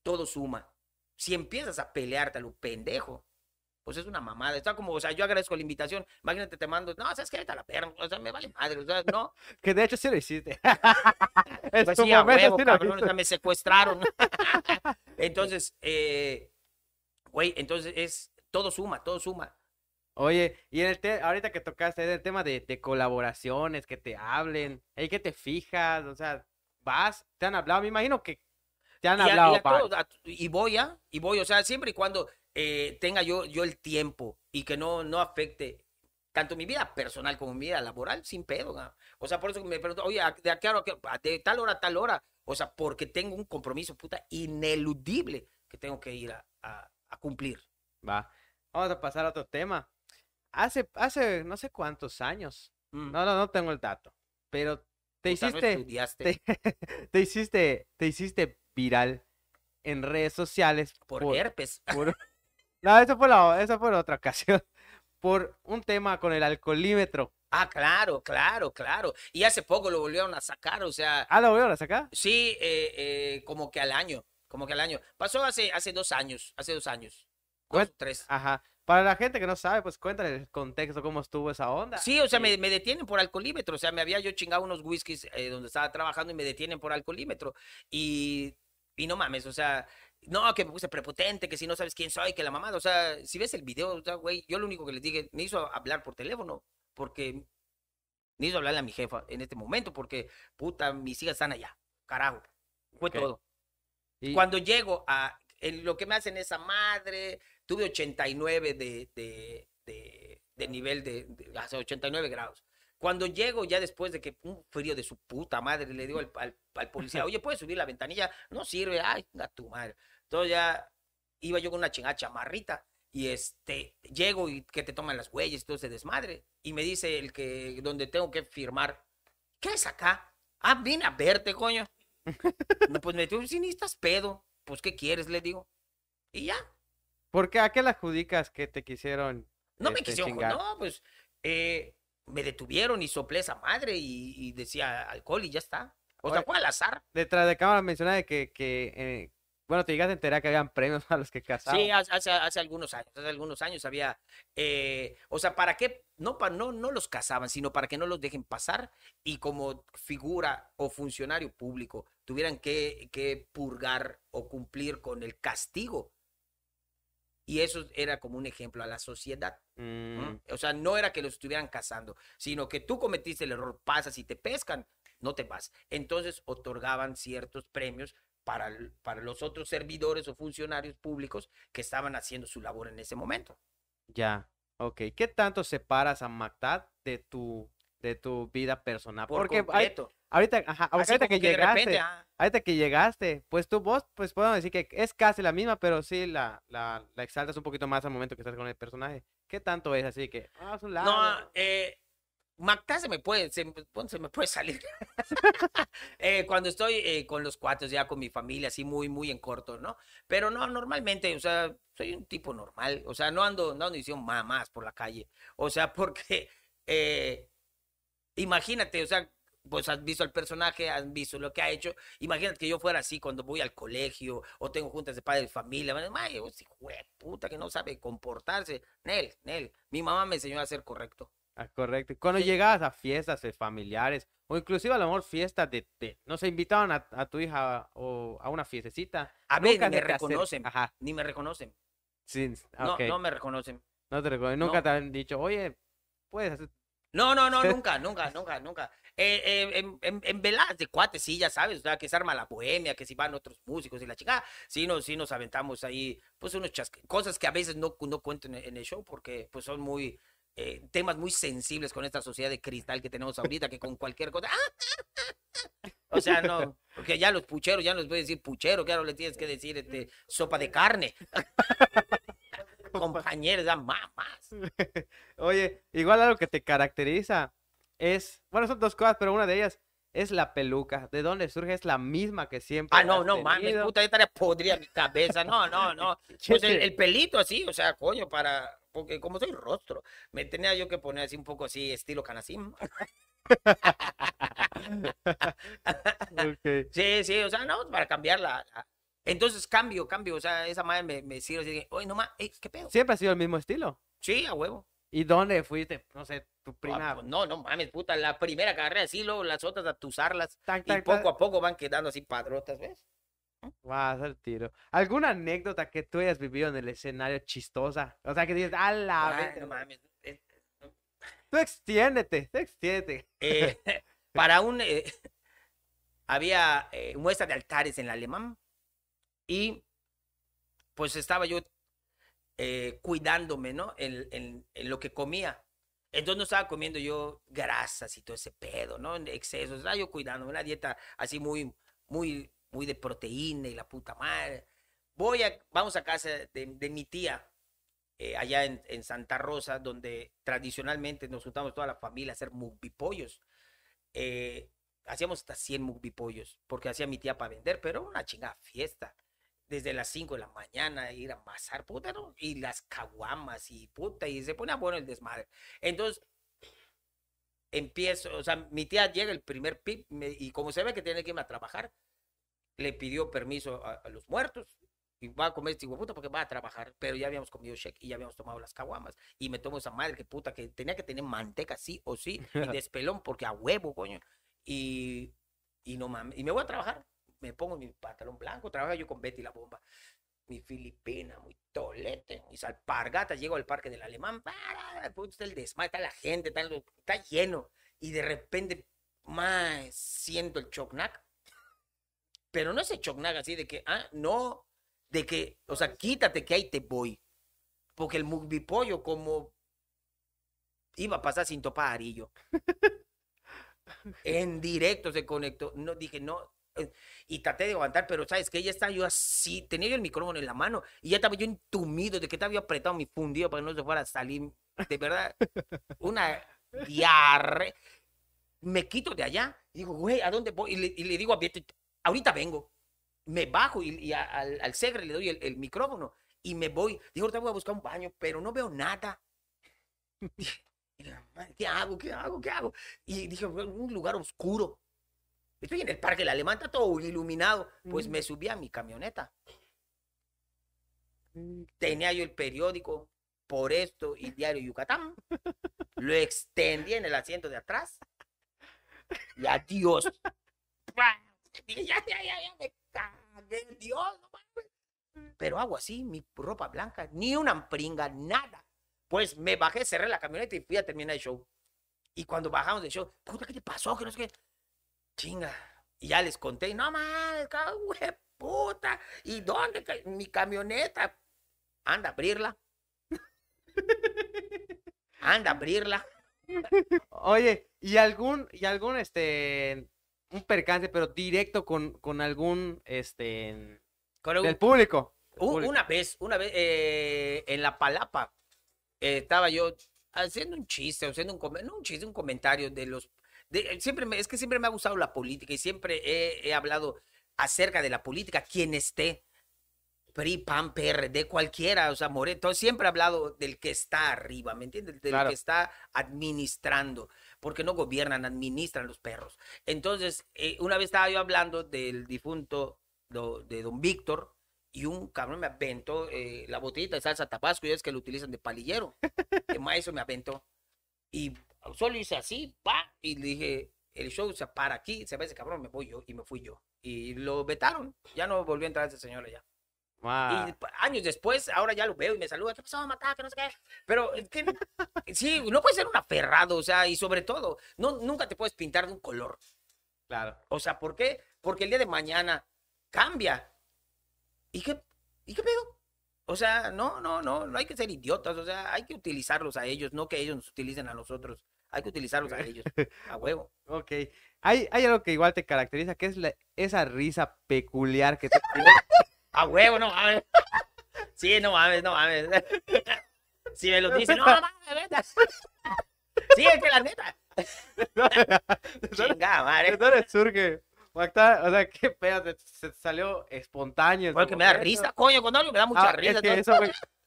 todo suma. Si empiezas a pelearte lo pendejo, pues es una mamada. Está como, o sea, yo agradezco la invitación. Imagínate, te mando, no, sabes que ahorita la perra, o sea, me vale madre, o sea, no. que de hecho sí lo hiciste. es a me secuestraron. entonces, eh, güey, entonces es todo suma, todo suma. Oye, y en el ahorita que tocaste el tema de, de, colaboraciones, que te hablen, hay que te fijas, o sea, vas, te han hablado, me imagino que te han hablado. y, voy, a, ¿ah? y voy, o sea, siempre y cuando eh, tenga yo, yo el tiempo y que no, no afecte tanto mi vida personal como mi vida laboral, sin pedo. ¿ah? O sea, por eso me pregunto, oye, ¿de a qué hora, de tal hora a tal hora? O sea, porque tengo un compromiso, puta, ineludible que tengo que ir a cumplir. Va. Vamos a pasar a otro tema. Hace, hace no sé cuántos años. Mm. No, no, no tengo el dato. Pero te hiciste. te, hiciste. Te hiciste viral en redes sociales. Por, herpes. Por... No, eso fue, la, fue otra ocasión. Por un tema con el alcoholímetro. Ah, claro, claro, claro. Y hace poco lo volvieron a sacar, o sea. Ah, lo volvieron a sacar. Sí, eh, eh, como que al año, como que al año. Pasó hace, hace dos años, hace dos años cuenta tres. Ajá. Para la gente que no sabe, pues cuéntale el contexto, cómo estuvo esa onda. Sí, o sea, Me, eh, me, detienen por alcoholímetro. O sea, me había yo chingado unos whiskies eh, donde estaba trabajando y me detienen por alcoholímetro. Y, y no mames, o sea, no, que me puse prepotente, que si no sabes quién soy, que la mamada. O sea, si ves el video, güey, yo lo único que les dije, me hizo hablar por teléfono, porque me hizo hablarle a mi jefa en este momento, porque puta, mis hijas están allá. Carajo, fue todo. ¿Y? Cuando llego a lo que me hacen esa madre, tuve 89 de, de, nivel de, 89 grados. Cuando llego ya después de que un frío de su puta madre le digo al, policía, oye, ¿puedes subir la ventanilla? No sirve, ay, a tu madre. Entonces ya iba yo con una chingada chamarrita y este, llego y que te toman las huellas, todo se desmadre. Y me dice el que, donde tengo que firmar, ¿qué es acá? Ah, vine a verte, coño. no, pues me dijo, si pedo, pues ¿qué quieres? Le digo. Y ya, ¿Por qué a qué le adjudicas que te quisieron? No me este, quisieron, no, pues eh, me detuvieron y soplé esa madre y, decía alcohol y ya está. O sea, fue al azar. Detrás de cámara mencionaba que, que eh, bueno, te llegaste a enterar que habían premios a los que casaban. Sí, hace, algunos años, hace algunos años había, eh, o sea, ¿para qué? No, para, no, no los casaban, sino para que no los dejen pasar y como figura o funcionario público tuvieran que, que purgar o cumplir con el castigo y eso era como un ejemplo a la sociedad. Mm. O sea, no era que los estuvieran cazando, sino que tú cometiste el error, pasas y te pescan, no te vas. Entonces otorgaban ciertos premios para, para los otros servidores o funcionarios públicos que estaban haciendo su labor en ese momento. Ya, ok. ¿Qué tanto separas a Matad de tu, de tu vida personal? Porque completo. Ahorita, ajá, ah, que llegaste, que llegaste, pues tu voz, pues puedo decir que es casi la misma, pero sí la, la, exaltas un poquito más al momento que estás con el personaje. ¿Qué tanto es así que? Ah, no, eh, se me puede, se, me puede salir. Eh, cuando estoy eh, con los cuatro ya con mi familia, así muy, muy en corto, ¿no? Pero no, normalmente, o sea, soy un tipo normal. O sea, no ando, no ando diciendo mamás por la calle. O sea, porque, eh, imagínate, o sea, pues has visto al personaje, has visto lo que ha hecho. Imagínate que yo fuera así cuando voy al colegio o tengo juntas de padres de familia. Madre, puta que no sabe comportarse. Nel, Nel, mi mamá me enseñó a ser correcto. Ah, correcto. Cuando llegabas a fiestas de eh, familiares o inclusive a lo mejor fiestas de, no se invitaban a, tu hija o a una fiestecita. A ver, ni me reconocen. Ajá. Ni me reconocen. Sí, ah, no, no me reconocen. No te reconocen. Nunca te han dicho, oye, puedes hacer... No, no, no, nunca, nunca, nunca, nunca. Eh, eh, en, en, veladas de cuates, sí, ya sabes, que se arma la bohemia, que si van otros músicos y la chica, sí nos, nos aventamos ahí, pues unos chasque, cosas que a veces no, no cuento en, el show porque pues son muy, eh, temas muy sensibles con esta sociedad de cristal que tenemos ahorita, que con cualquier cosa... O sea, no, porque ya los pucheros, ya no les voy a decir puchero, claro, le tienes que decir este, sopa de carne. Compañeros, mamás. Oye, igual algo que te caracteriza es, bueno, son dos cosas, pero una de ellas es la peluca. ¿De dónde surge? Es la misma que siempre. Ah, no, no, mames, puta, ya estaría podrida mi cabeza. No, no, no. Pues el, pelito así, o sea, coño, para. Porque como soy rostro, me tenía yo que poner así un poco así, estilo Canasim. Sí, sí, o sea, no, pues, para cambiarla. Entonces cambio, cambio, o sea, esa madre me, me sirve, oye, no más, eh, ¿qué pedo? ¿Siempre ha sido el mismo estilo? Sí, a huevo. ¿Y dónde fuiste? No sé, tu ah, prima. Pues, no, no mames, puta. La primera carrera así, luego las otras a tus arlas. y poco a poco van quedando así padrotas, ¿ves? Mm. Va a ser tiro. ¿Alguna anécdota que tú hayas vivido en el escenario chistosa? O sea, que dices, a la ah, no mames. Eh, tú extiéndete, tú extiéndete. Eh, para un. Eh, había muestra de altares en la alemán. Y pues estaba yo eh, cuidándome, ¿no? En, lo que comía. Entonces no estaba comiendo yo grasas y todo ese pedo, ¿no? En excesos. Estaba ah, yo cuidándome, una dieta así muy, muy, muy de proteína y la puta madre. Voy a, vamos a casa de, mi tía, eh, allá en, Santa Rosa, donde tradicionalmente nos juntamos toda la familia a hacer mugbipollos. Eh, hacíamos hasta 100 mugbipollos, porque hacía mi tía para vender, pero una chingada fiesta desde las 5 de la mañana ir a amasar, puta, ¿no? Y las caguamas y puta, y se pone bueno el desmadre. Entonces, empiezo, o sea, mi tía llega el primer pip y como se ve que tiene que irme a trabajar, le pidió permiso a, los muertos y va a comer este puta porque va a trabajar, pero ya habíamos comido shake y ya habíamos tomado las caguamas y me tomo esa madre que puta que tenía que tener manteca sí o sí y despelón porque a huevo, coño. Y, y no mames, y me voy a trabajar me pongo mi pantalón blanco, trabajo yo con Betty la Bomba, mi filipina, muy tolete, mis alpargatas, llego al parque del alemán, para, pues, está el desmayo, está la gente, está, lleno, y de repente más siento el chocnac, pero no ese chocnac así de que, ah, no, de que, o sea, quítate que ahí te voy, porque el pollo como iba a pasar sin toparillo en directo se conectó. No, dije, no, eh, y traté de aguantar, pero sabes que ella estaba yo así, tenía yo el micrófono en la mano y ya estaba yo entumido, de que estaba yo apretado mi fundido para que no se fuera a salir. De verdad, una diarre Me quito de allá digo, güey, ¿a dónde voy? Y le, digo digo, ahorita vengo. Me bajo y, al, Segre le doy el, el, micrófono y me voy. Digo, ahorita voy a buscar un baño, pero no veo nada. ¿Qué hago? ¿Qué hago? ¿Qué hago? Y dije, un lugar oscuro Estoy en el Parque La Alemán, está todo iluminado. Pues me subí a mi camioneta. Mm. Tenía yo el periódico por esto y Diario Yucatán. Lo extendí en el asiento de atrás. Y adiós. ya, ya, ya, Dios, Pero hago así, mi ropa blanca, ni una pringa, nada. Pues me bajé, cerré la camioneta y fui a terminar el show. Y cuando bajamos del show, puta, ¿qué te pasó? Que no sé qué. Chinga. Y ya les conté, no mames, güey, puta. ¿Y dónde mi camioneta? Anda abrirla. Anda abrirla. Oye, ¿y algún, y algún, este, un percance, pero directo con, con algún, este, del público? Una vez, una vez, eh, en La Palapa, eh, estaba yo haciendo un chiste, haciendo un, no un chiste, un comentario de los eh, siempre es que siempre me ha gustado la política y siempre he, hablado acerca de la política, quien esté, PRI, PAN, de cualquiera, o sea, Moreto, siempre he hablado del que está arriba, ¿me entiendes? Del que está administrando, porque no gobiernan, administran los perros. Entonces, eh, una vez estaba yo hablando del difunto de don Víctor, y un cabrón me aventó eh, la botellita de salsa tabasco, y es que lo utilizan de palillero. El maestro me aventó. Y solo hice así, pa, y dije, el show se para aquí, se ve ese cabrón, me voy yo, y me fui yo. Y lo vetaron, ya no volvió a entrar ese señor allá. Y años después, ahora ya lo veo y me saluda, ¿qué pasó, matar? Que no sé qué. Pero sí, no puedes ser un aferrado, o sea, y sobre todo, no, nunca te puedes pintar de un color. Claro. O sea, ¿por qué? Porque el día de mañana cambia. ¿Y qué, ¿y qué pedo? O sea, no, no, no, no hay que ser idiotas, o sea, hay que utilizarlos a ellos, no que ellos nos utilicen a nosotros hay que utilizar los ellos, A huevo. Ok. Hay, hay algo que igual te caracteriza, que es esa risa peculiar que te. a huevo, no mames. Sí, no mames, no mames. Si me lo dicen, no mames, neta. Sí, es que la neta. Chinga, madre. ¿Dónde surge? O sea, qué pedo, se, salió espontáneo. Porque me da risa, coño, cuando algo me da mucha ah, risa. Es que eso,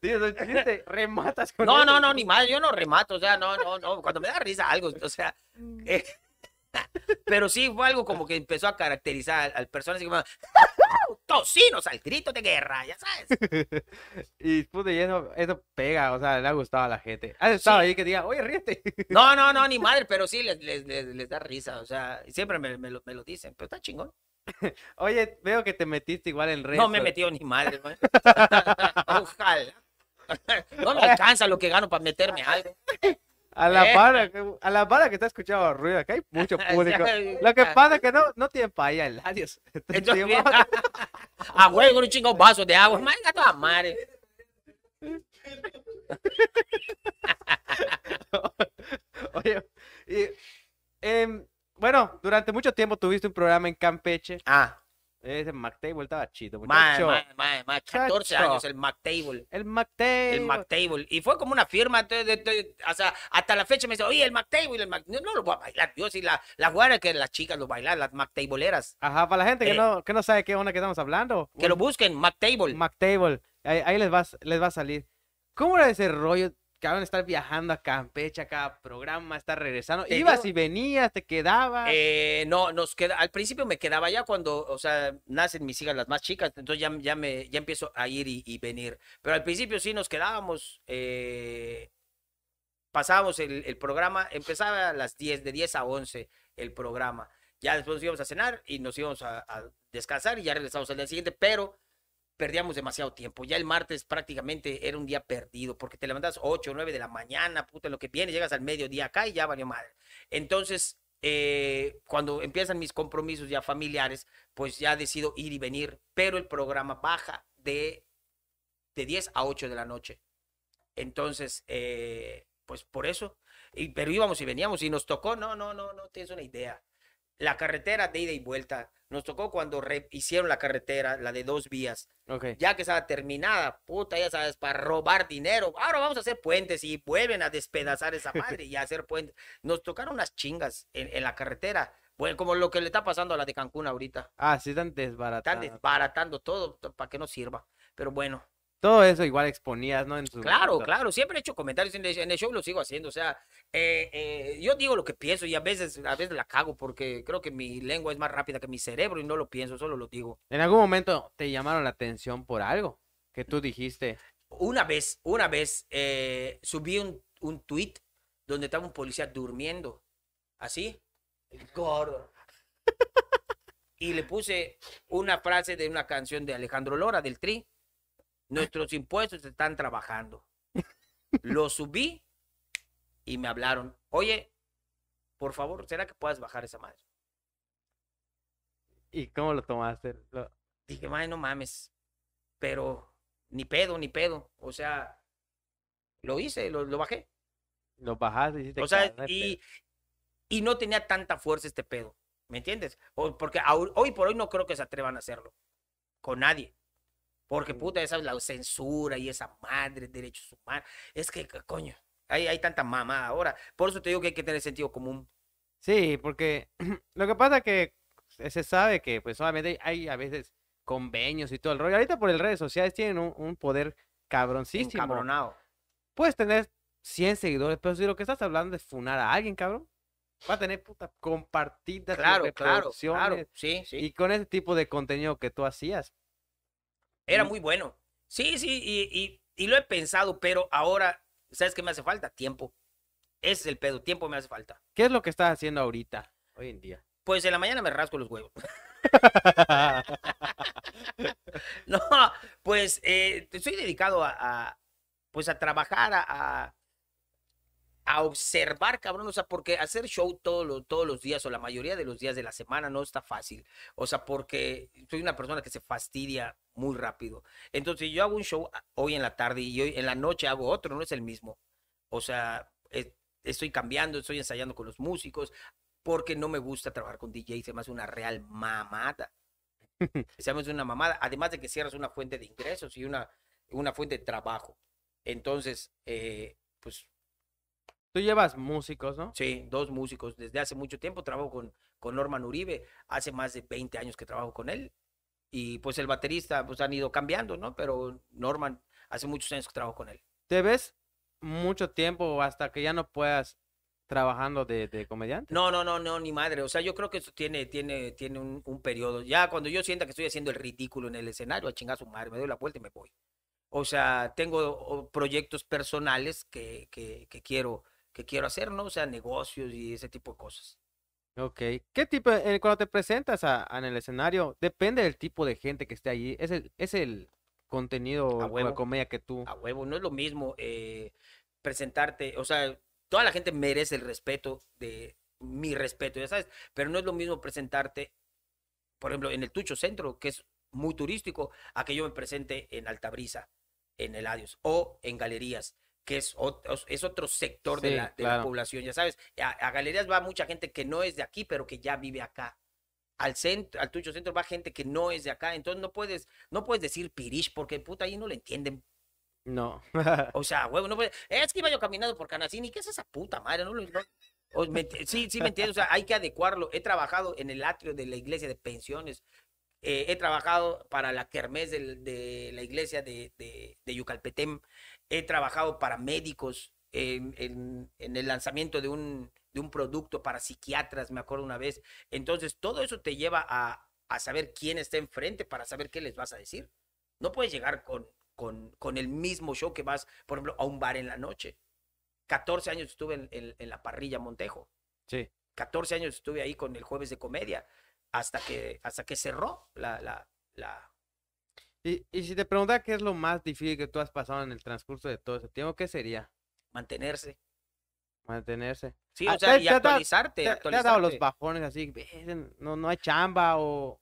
No, no, no, ni mal, yo no remato, o sea, no, no, no, cuando me da risa algo, o sea, mm. eh, pero sí fue algo como que empezó a caracterizar al, al personaje como tocinos al grito de guerra, ya sabes. y pude, pues, y eso, pega, o sea, le ha gustado a la gente. Ha estado ahí que diga, oye, ríete. no, no, no, ni madre, pero sí les, da risa, o sea, siempre me, lo, dicen, pero está chingón. Oye, veo que te metiste igual en redes. No me metió ni madre, Ojalá. no me alcanza lo que gano para meterme algo. A la, para, eh. a la para que está escuchando ruido, que hay mucho público. Lo que pasa es que no, no tienen paella en labios. A huevo un chingo vaso de agua. Madre, toda madre. Oye, em, bueno, durante mucho tiempo tuviste un programa en Campeche. Ah. Ese McTable estaba chido, Más, más, más, 14 años el McTable. El McTable. El McTable. Y fue como una firma, hasta la fecha me dice, oye, el McTable, el no, lo voy a bailar, yo sí, la, la que las chicas lo bailan, las McTableeras. Ajá, para la gente que, eh, no, que no sabe qué onda que estamos hablando. Que lo busquen, McTable. McTable, ahí, ahí les, va, les va a salir. ¿Cómo era ese rollo a estar viajando a Campeche, a cada programa, estar regresando. Ibas y venías, te quedabas. Eh, no, nos queda, al principio me quedaba ya cuando, o sea, nacen mis hijas las más chicas, entonces ya, ya me, ya empiezo a ir y, venir. Pero al principio sí nos quedábamos, eh, pasábamos el, programa, empezaba a las 10, de 10 a 11 el programa. Ya después nos íbamos a cenar y nos íbamos a, a descansar y ya regresamos al día siguiente, pero perdíamos demasiado tiempo. Ya el martes prácticamente era un día perdido, porque te levantas 8 o 9 de la mañana, puta, lo que viene, llegas al mediodía acá y ya valió madre. Entonces, eh, cuando empiezan mis compromisos ya familiares, pues ya decido ir y venir, pero el programa baja de, de 10 a 8 de la noche. Entonces, eh, pues por eso, y, pero íbamos y veníamos y nos tocó, no, no, no, no tienes una idea. La carretera de ida y vuelta, nos tocó cuando hicieron la carretera, la de dos vías. Ya que estaba terminada, puta, ya sabes, para robar dinero. Ahora vamos a hacer puentes y vuelven a despedazar esa madre y a hacer puentes. Nos tocaron unas chingas en, la carretera. Bueno, como lo que le está pasando a la de Cancún ahorita. Ah, sí, están desbaratando. Están desbaratando todo para que no sirva. Pero bueno, todo eso igual exponías, ¿no? En claro, claro, siempre he hecho comentarios en el, en el, show, lo sigo haciendo, o sea, eh, eh, yo digo lo que pienso y a veces, a veces la cago porque creo que mi lengua es más rápida que mi cerebro y no lo pienso, solo lo digo. ¿En algún momento te llamaron la atención por algo que tú dijiste? Una vez, una vez eh, subí un, un tweet donde estaba un policía durmiendo, así, el gordo. y le puse una frase de una canción de Alejandro Lora, del Tri Nuestros impuestos están trabajando. Lo subí y me hablaron, oye, por favor, ¿será que puedas bajar esa madre? ¿Y cómo lo tomaste? Dije, madre, no mames, pero ni pedo, ni pedo. O sea, lo hice, lo, bajé. Lo bajaste, O sea, y, no tenía tanta fuerza este pedo, ¿me entiendes? porque hoy por hoy no creo que se atrevan a hacerlo con nadie. Porque, puta, esa la censura y esa madre, derechos humanos. Es que, coño, hay, hay tanta mamada ahora. Por eso te digo que hay que tener sentido común. Sí, porque lo que pasa es que se sabe que, pues, obviamente hay a veces convenios y todo el rollo. Ahorita por el redes sociales tienen un, poder cabroncísimo. Cabronado. Puedes tener 100 seguidores, pero si lo que estás hablando es funar a alguien, cabrón, va a tener puta compartidas, claro, claro, claro, sí, Y con ese tipo de contenido que tú hacías, era muy bueno. Sí, sí, y, lo he pensado, pero ahora, ¿sabes qué me hace falta? Tiempo. Ese es el pedo, tiempo me hace falta. ¿Qué es lo que estás haciendo ahorita, hoy en día? Pues en la mañana me rasco los huevos. no, pues eh, estoy dedicado a, pues a trabajar, a a observar, cabrón, o sea, porque hacer show todo todos los días o la mayoría de los días de la semana no está fácil, o sea, porque soy una persona que se fastidia muy rápido. Entonces, yo hago un show ah, hoy en la tarde y hoy en la noche hago otro, no es el mismo. O sea, estoy cambiando, estoy ensayando con los músicos, porque no me gusta trabajar con DJs, se me hace una real mamada. Se me una mamada, además de que cierras una fuente de ingresos y una, una fuente de trabajo. Entonces, eh, pues llevas músicos, ¿no? Sí, dos músicos. Desde hace mucho tiempo trabajo con, con Norman Uribe. Hace más de 20 años que trabajo con él. Y pues el baterista, pues han ido cambiando, ¿no? Pero Norman, hace muchos años que trabajo con él. ¿Te ves mucho tiempo hasta que ya no puedas trabajando de, de, comediante? No, no, no, no, ni madre. O sea, yo creo que eso tiene, tiene, tiene un, un, periodo. Ya cuando yo sienta que estoy haciendo el ridículo en el escenario, a chingar su madre, me doy la vuelta y me voy. O sea, tengo proyectos personales que, que, que quiero quiero hacer, ¿no? O sea, negocios y ese tipo de cosas. Ok. ¿Qué tipo, eh, cuando te presentas en el escenario, depende del tipo de gente que esté allí? ¿Es el, es el contenido o la comedia que tú? A huevo, no es lo mismo eh, presentarte, o sea, toda la gente merece el respeto de mi respeto, ya sabes, pero no es lo mismo presentarte, por ejemplo, en el Tucho Centro, que es muy turístico, a que yo me presente en Alta Brisa, en el Adios, o en galerías que es otro, sector de, la, población, ya sabes. A, galerías va mucha gente que no es de aquí, pero que ya vive acá. Al centro, al tuyo centro va gente que no es de acá, entonces no puedes, no puedes decir pirish porque puta ahí no lo entienden. No. o sea, huevo, no Es que iba yo caminando por Canacini, ¿qué es esa puta madre? No, sí, sí me entiendes, o sea, hay que adecuarlo. He trabajado en el atrio de la iglesia de pensiones, eh, he trabajado para la kermés de, la iglesia de, de, de Yucalpetem, he trabajado para médicos en, el lanzamiento de un, de un producto para psiquiatras, me acuerdo una vez. Entonces, todo eso te lleva a, saber quién está enfrente para saber qué les vas a decir. No puedes llegar con, con, el mismo show que vas, por ejemplo, a un bar en la noche. 14 años estuve en, la parrilla Montejo. Sí. 14 años estuve ahí con el jueves de comedia, hasta que, hasta que cerró la, la, la, y, y si te pregunta qué es lo más difícil que tú has pasado en el transcurso de todo ese tiempo, ¿qué sería? Mantenerse. Mantenerse. Sí, o ah, sea, y actualizarte. Te, dado los bajones así, no, no hay chamba o...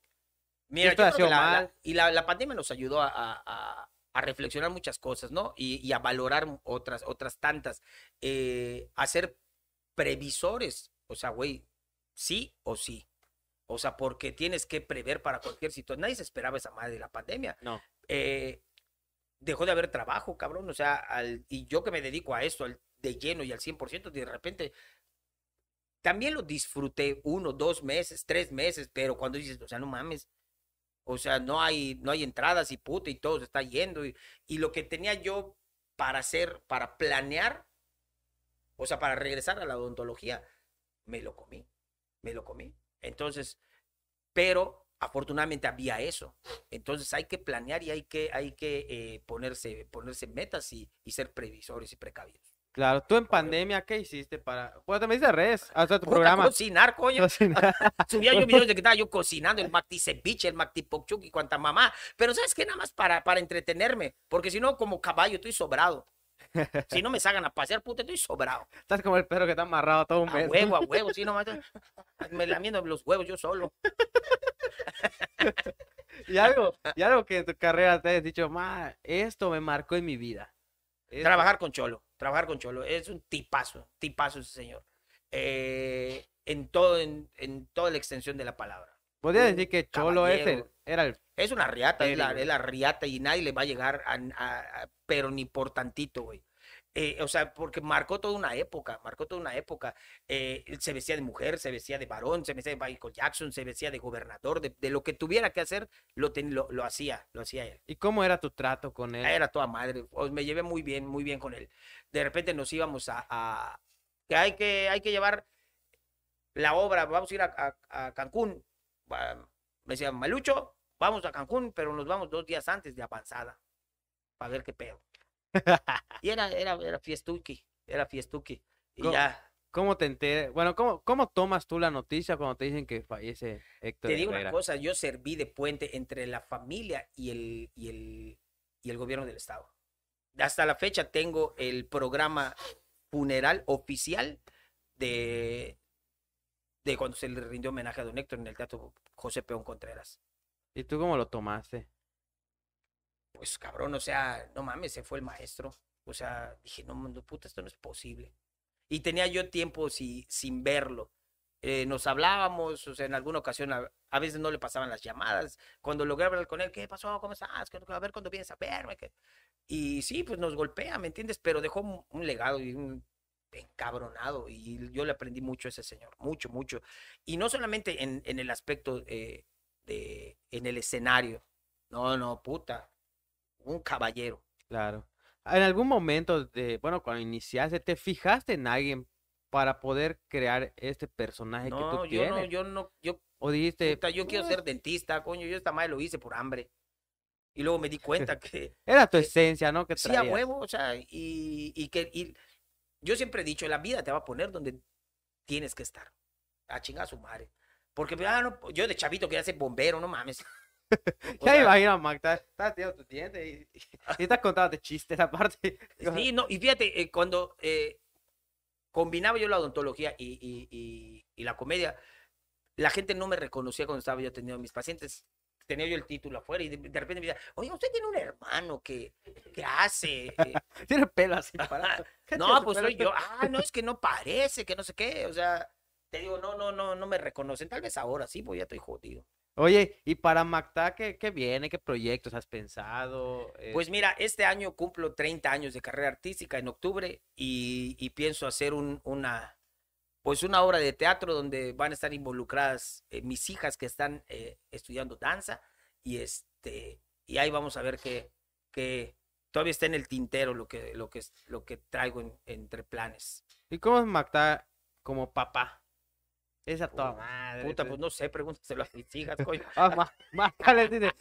Mira, yo la, mal. y la, pandemia nos ayudó a, reflexionar muchas cosas, ¿no? Y, a valorar otras, otras tantas. Eh, hacer previsores, o sea, güey, sí o sí. O sea, porque tienes que prever para cualquier situación. Nadie se esperaba esa madre de la pandemia. No. Eh, dejó de haber trabajo, cabrón. O sea, al, y yo que me dedico a esto, al, de lleno y al 100%, de repente también lo disfruté uno, dos meses, tres meses, pero cuando dices, o sea, no mames. O sea, no hay, no hay entradas y puta y todo se está yendo. Y, y lo que tenía yo para hacer, para planear, o sea, para regresar a la odontología, me lo comí. Me lo comí. Entonces, pero afortunadamente había eso. Entonces hay que planear y hay que, hay que eh, ponerse, ponerse metas y, ser previsores y precavidos. Claro, tú en pandemia, ¿qué hiciste para...? Bueno, también hice redes? hasta ah, tu programa. Cocinar, coño. Subía yo videos de que estaba yo cocinando, el Macti ceviche, el Macti pokchuk y cuanta mamá. Pero ¿sabes qué? Nada más para, para entretenerme, porque si no, como caballo, estoy sobrado. Si no me sacan a pasear, puta, estoy sobrado. Estás como el perro que está amarrado todo un mes. A huevo, a huevo, sí, nomás. Me lamiendo los huevos yo solo. y, algo, y algo que en tu carrera te has dicho, ma, esto me marcó en mi vida. Trabajar con Cholo, trabajar con Cholo. Es un tipazo, tipazo ese señor. Eh, en, todo, en, toda la extensión de la palabra. Podría eh, decir que Cholo es el, es una riata, es la, riata y nadie le va a llegar, pero ni por tantito, güey. Eh, o sea, porque marcó toda una época, marcó toda una época. Eh, se vestía de mujer, se vestía de varón, se vestía de Michael Jackson, se vestía de gobernador, de, lo que tuviera que hacer, lo, lo, hacía, lo hacía él. ¿Y cómo era tu trato con él? Ah, era toda madre, me llevé muy bien, muy bien con él. De repente nos íbamos a... que, hay que hay que llevar la obra, vamos a ir a, a Cancún. Me decía, Malucho, vamos a Cancún, pero nos vamos dos días antes de avanzada, para ver qué pedo. y era, era, fiestuki, era fiestuki. ¿Cómo, te enteras? Bueno, ¿cómo, ¿cómo tomas tú la noticia cuando te dicen que fallece Héctor? Te digo una cosa, yo serví de puente entre la familia y el, y el, y el gobierno del estado. Hasta la fecha tengo el programa funeral oficial de, de cuando se le rindió homenaje a don Héctor en el Teatro José Peón Contreras. ¿Y tú cómo lo tomaste? Pues cabrón, o sea, no mames, se fue el maestro. O sea, dije, no, mando puta, esto no es posible. Y tenía yo tiempo si, sin verlo. Eh, nos hablábamos, o sea, en alguna ocasión a, veces no le pasaban las llamadas. Cuando logré hablar con él, ¿qué pasó? ¿Cómo estás? A ver cuando vienes a verme. Y sí, pues nos golpea, ¿me entiendes? Pero dejó un, legado y un encabronado. Y yo le aprendí mucho a ese señor, mucho, mucho. Y no solamente en, el aspecto eh, este, en el escenario. No, no, puta. Un caballero. Claro. En algún momento, de, bueno, cuando iniciaste, ¿te fijaste en alguien para poder crear este personaje que tú yo tienes? No, yo no, yo o dijiste, yo quiero ser dentista, coño, yo esta madre lo hice por hambre. Y luego me di cuenta que... Era tu esencia, ¿no? Que sí, a huevo, o sea, y, y que... Y, yo siempre he dicho, la vida te va a poner donde tienes que estar. A chingar a su madre. Porque pues, ah, yo de chavito quería ser bombero, no mames. ya sea, Mac, estás, tirando tus dientes y, estás contando chistes aparte. Sí, no, y fíjate, eh, cuando eh, combinaba yo la odontología y, y, y, la comedia, la gente no me reconocía cuando estaba yo teniendo a mis pacientes. Tenía yo el título afuera y de, repente me decía, oye, usted tiene un hermano que, que hace. tiene pelo así no, pues soy yo. Ah, no, es que no parece, que no sé qué. O sea, te digo, no, no, no, no me reconocen. Tal vez ahora sí, pues ya estoy jodido. Oye, ¿y para Macta ¿qué, viene? ¿Qué proyectos has pensado? Pues mira, este año cumplo 30 años de carrera artística en octubre y, y pienso hacer un, una, pues una obra de teatro donde van a estar involucradas eh, mis hijas que están eh, estudiando danza y, este, y ahí vamos a ver que, todavía está en el tintero lo que, lo que, lo que traigo entre planes. ¿Y cómo es Macta como papá? esa toma. Puta, pues. pues no sé, pregúntaselo a mis hijas, coño. Ah,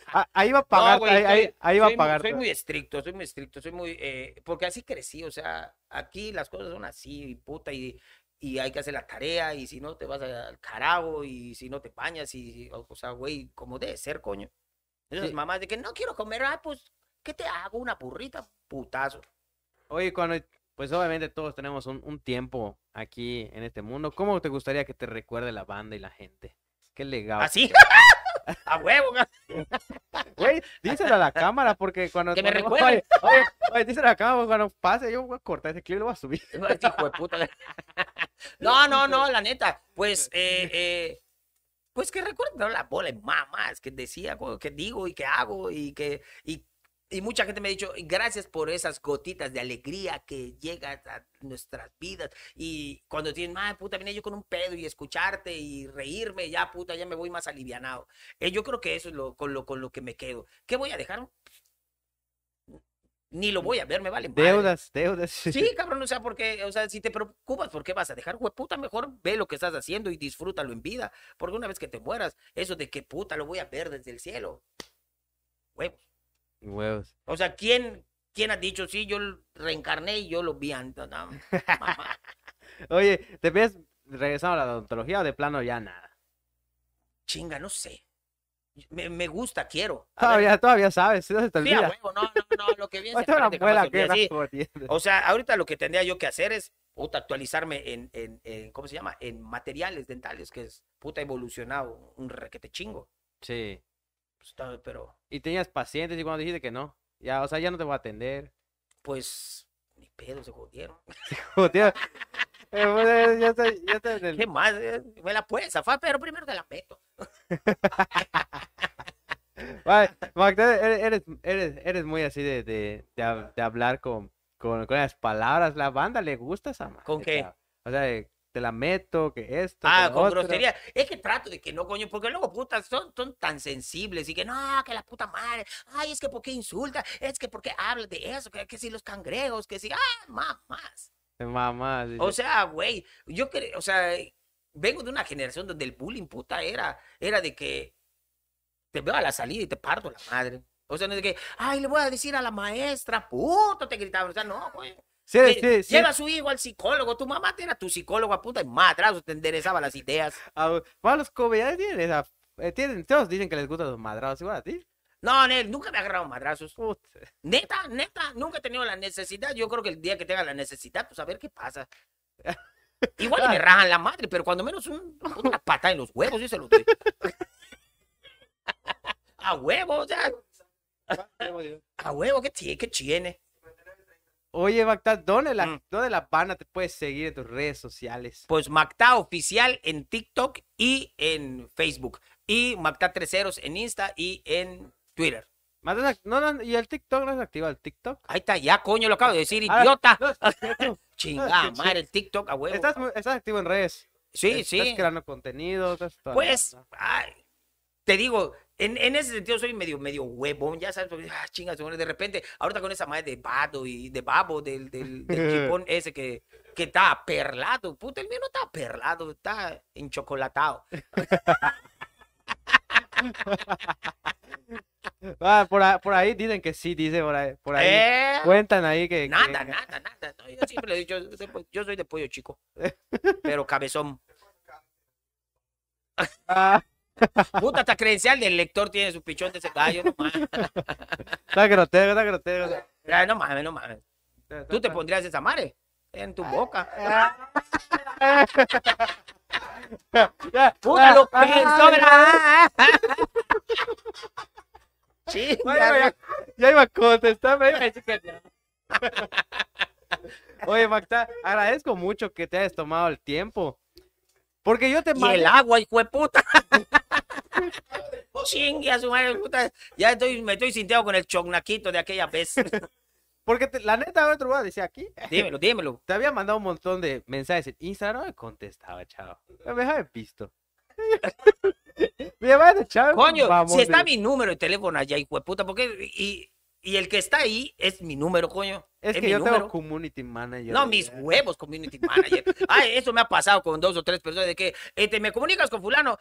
ah, Ahí va a pagar, ahí, ahí, va a pagar. Soy muy estricto, soy muy estricto, soy muy. Eh, porque así crecí, o sea, aquí las cosas son así, y puta, y, y hay que hacer la tarea, y si no te vas al carajo, y si no te bañas, y, o sea, güey, como debe ser, coño. Esas mamás de que no quiero comer, ah, pues, ¿qué te hago? Una burrita, putazo. Oye, cuando pues obviamente todos tenemos un, tiempo aquí en este mundo. ¿Cómo te gustaría que te recuerde la banda y la gente? Qué legado. ¿Así? ¿Ah, ¡A huevo! Güey, díselo a la cámara porque cuando... Que me recuerde. Oye, díselo a la cámara cuando pase. Yo voy a cortar ese clip y lo voy a subir. Hijo de puta. No, no, no, la neta. Pues, eh, eh, pues que recuerden la bola de mamás que decía, que digo y que hago y que... Y mucha gente me ha dicho, gracias por esas gotitas de alegría que llegan a nuestras vidas. Y cuando tienen madre ah, puta, vine yo con un pedo y escucharte y reírme, ya puta, ya me voy más alivianado. Eh, yo creo que eso es lo, con, lo, con lo que me quedo. ¿Qué voy a dejar? Ni lo voy a ver, me vale. Deudas, deudas. Sí, cabrón, o sea, porque, o sea, si te preocupas, ¿por qué vas a dejar? Güey, puta, mejor ve lo que estás haciendo y disfrútalo en vida. Porque una vez que te mueras, eso de que puta lo voy a ver desde el cielo. Huevos. Huevos. O sea, ¿quién, quién ha dicho, sí, yo reencarné y yo lo vi antes? Oye, ¿te ves regresando a la odontología o de plano ya nada? Chinga, no sé. Me, me gusta, quiero. todavía, todavía sabes, no no, no, lo que viene O sea, ahorita lo que tendría yo que hacer es actualizarme en, en, en, ¿cómo se llama? En materiales dentales, que es puta evolucionado, un requete chingo. Sí. Pues, pero... ¿Y tenías pacientes y cuando dijiste que no? Ya, o sea, ya no te voy a atender. Pues, ni pedo, se jodieron. se jodieron. Eh, pues, eh, ya está, ya el... ¿Qué más? Me eh, la puedes fue pero primero te la peto. eres, eres, muy así de, de, de, hablar con, con, con, las palabras. La banda le gusta esa ¿Con qué? O sea, te la meto, que esto. Ah, con grosería. Es que trato de que no, coño, porque luego putas son, tan sensibles y que no, que la puta madre, ay, es que por qué insulta, es que por qué habla de eso, que, si los cangrejos, que si, ah, mamás. Mamás. o sea, güey, yo creo, o sea, vengo de una generación donde el bullying puta era, era de que te veo a la salida y te parto la madre. O sea, no es de que, ay, le voy a decir a la maestra, puto, te gritaba. O sea, no, güey. Lleva a su hijo al psicólogo. Tu mamá era tu psicólogo a puta y madrazos te enderezaba las ideas. A los eh, tienen todos dicen que les gustan los madrazos igual a ti. No, Nel, nunca me ha agarrado madrazos. Neta, neta, nunca he tenido la necesidad. Yo creo que el día que tenga la necesidad, pues a ver qué pasa. Igual me rajan la madre, pero cuando menos una pata en los huevos, yo se los doy. a huevo, o a huevo, qué tiene, qué tiene. Oye, Macta, ¿dónde, la, mm. la pana te puedes seguir en tus redes sociales? Pues Macta Oficial en TikTok y en Facebook. Y Macta Treceros en Insta y en Twitter. No, no, y el TikTok no es activa el TikTok. Ahí está, ya coño, lo acabo de decir, ah, idiota. Chingada madre, el TikTok, a huevo. Estás, activo en redes. Sí, sí. Estás creando contenido. Estás pues, ay, te digo, en, ese sentido soy medio, medio huevón, ya sabes, ah, chingas, de repente, ahorita con esa madre de vado y de Babo, del, del, chipón ese que, está perlado, puta, el mío no está perlado, está enchocolatado. ah, por, ahí dicen que sí, dice por ahí. ¿Eh? Cuentan ahí que. Nada, nada, nada. yo yo soy de pollo chico, pero cabezón. Ah. Puta, hasta credencial del lector tiene su pichón de ese gallo, no mames. Está grotesco, está grotesco. No mames, no mames. Tú te pondrías esa madre en tu boca. Puta, lo pensó, ¿verdad? ya, iba a contestarme. Oye, Magda, agradezco mucho que te hayas tomado el tiempo porque yo te y el agua, hijo de puta. Chingue a su madre, puta. Ya estoy, me estoy sintiendo con el chocnaquito de aquella vez. Porque la neta, otro va decía aquí. Dímelo, dímelo. Te había mandado un montón de mensajes en Instagram. No me contestaba, chavo. Me dejaba de pisto. me llamaba de chavo. Coño, si está mi número de teléfono allá, hijo de puta. Porque, y el que está ahí es mi número, coño. Es, que yo tengo community manager. No, mis huevos, community manager. Ay, eso me ha pasado con dos o tres personas de que te este, me comunicas con fulano.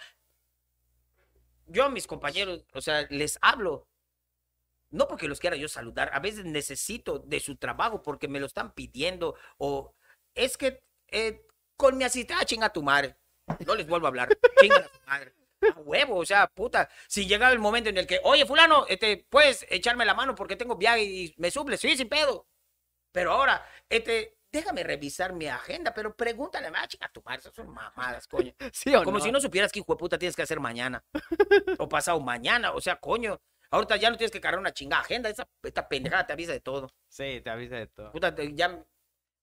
Yo a mis compañeros, o sea, les hablo. No porque los quiera yo saludar. A veces necesito de su trabajo porque me lo están pidiendo. O es que eh, con mi asistente, ah, chinga tu madre. No les vuelvo a hablar. chinga madre huevo, o sea, puta, si llega el momento en el que, oye, fulano, este, puedes echarme la mano porque tengo viaje y me suple, sí, sin pedo. Pero ahora, este, déjame revisar mi agenda, pero pregúntale más, ah, chica, tu madre, son mamadas, coño. Como si no supieras qué hijo de puta tienes que hacer mañana. o pasado mañana, o sea, coño. Ahorita ya no tienes que cargar una chingada agenda, esa, esta pendejada te avisa de todo. Sí, te avisa de todo. Puta, ya...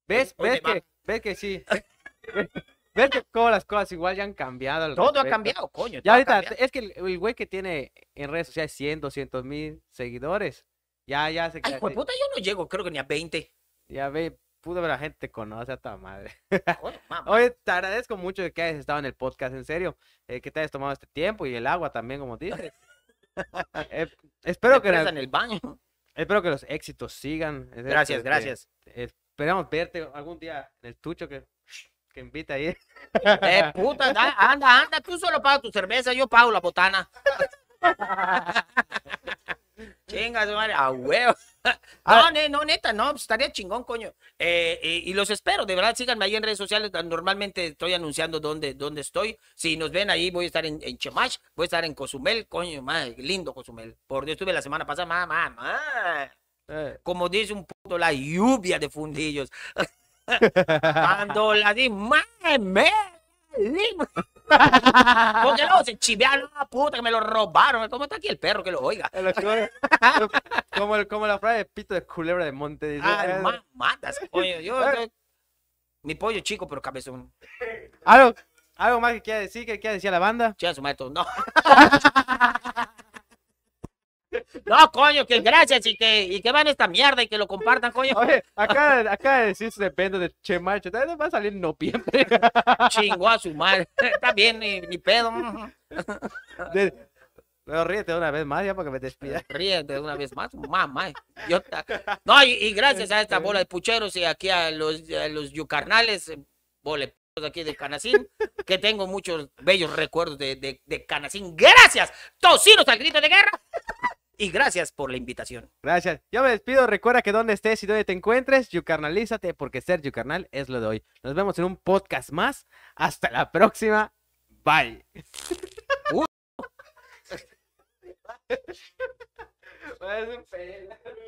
¿Ves? ¿Ves que, ¿Ves que sí? Ver cómo las cosas igual ya han cambiado. Todo ha cambiado, coño. Ya ahorita, es que el, güey que tiene en redes sociales 100, 200 mil seguidores, ya, ya se... Ay, pues puta, yo no llego, creo que ni a 20. Ya ve, pudo ver la gente conoce a tu madre. Ah, Oye, te agradezco mucho que hayas estado en el podcast, en serio, eh, que te hayas tomado este tiempo y el agua también, como dices. Eh, espero que... En el baño. Espero que los éxitos sigan. Gracias, gracias. esperamos verte algún día en el tucho que que invita ahí. Eh, puta, anda, anda, tú solo pagas tu cerveza, yo pago la botana. Chingas, a huevo. No, no, neta, no, pues, estaría chingón, coño. Eh, y los espero, de verdad, síganme ahí en redes sociales. Ah, normalmente estoy anunciando dónde, dónde estoy. Si nos ven ahí, voy a estar en, en Chemash, voy a estar en Cozumel, coño, madre, lindo Cozumel. Por Dios, estuve la semana pasada, mamá, eh. Como dice un puto, la lluvia de fundillos. Cuando la di, Porque no, se chivearon a ah, la puta que me lo robaron. ¿Cómo está aquí el perro que lo oiga? como, el, como la frase de pito de culebra de monte. ah, matas, coño. Yo, mi pollo chico, pero cabezón. ¿Algo, algo más que quiera decir? ¿Que quiera decir a la banda? maestro, no. No, coño, que gracias y que, y que van esta mierda y que lo compartan, coño. Oye, acá, acá decís depende de Che vez Va a salir en noviembre. Chingó a su madre. Está bien, ni, pedo. pero ríete una vez más ya porque me despida. Ríete una vez más, mamá. Yo, no, y, gracias a esta este, bola de pucheros y aquí a los, a los yucarnales, eh, boletos aquí de Canasín, que tengo muchos bellos recuerdos de, de, de Canacín. Gracias, tocinos al grito de guerra y gracias por la invitación. Gracias. Yo me despido. Recuerda que donde estés y donde te encuentres, yucarnalízate, porque ser yucarnal es lo de hoy. Nos vemos en un podcast más. Hasta la próxima. Bye. Uh.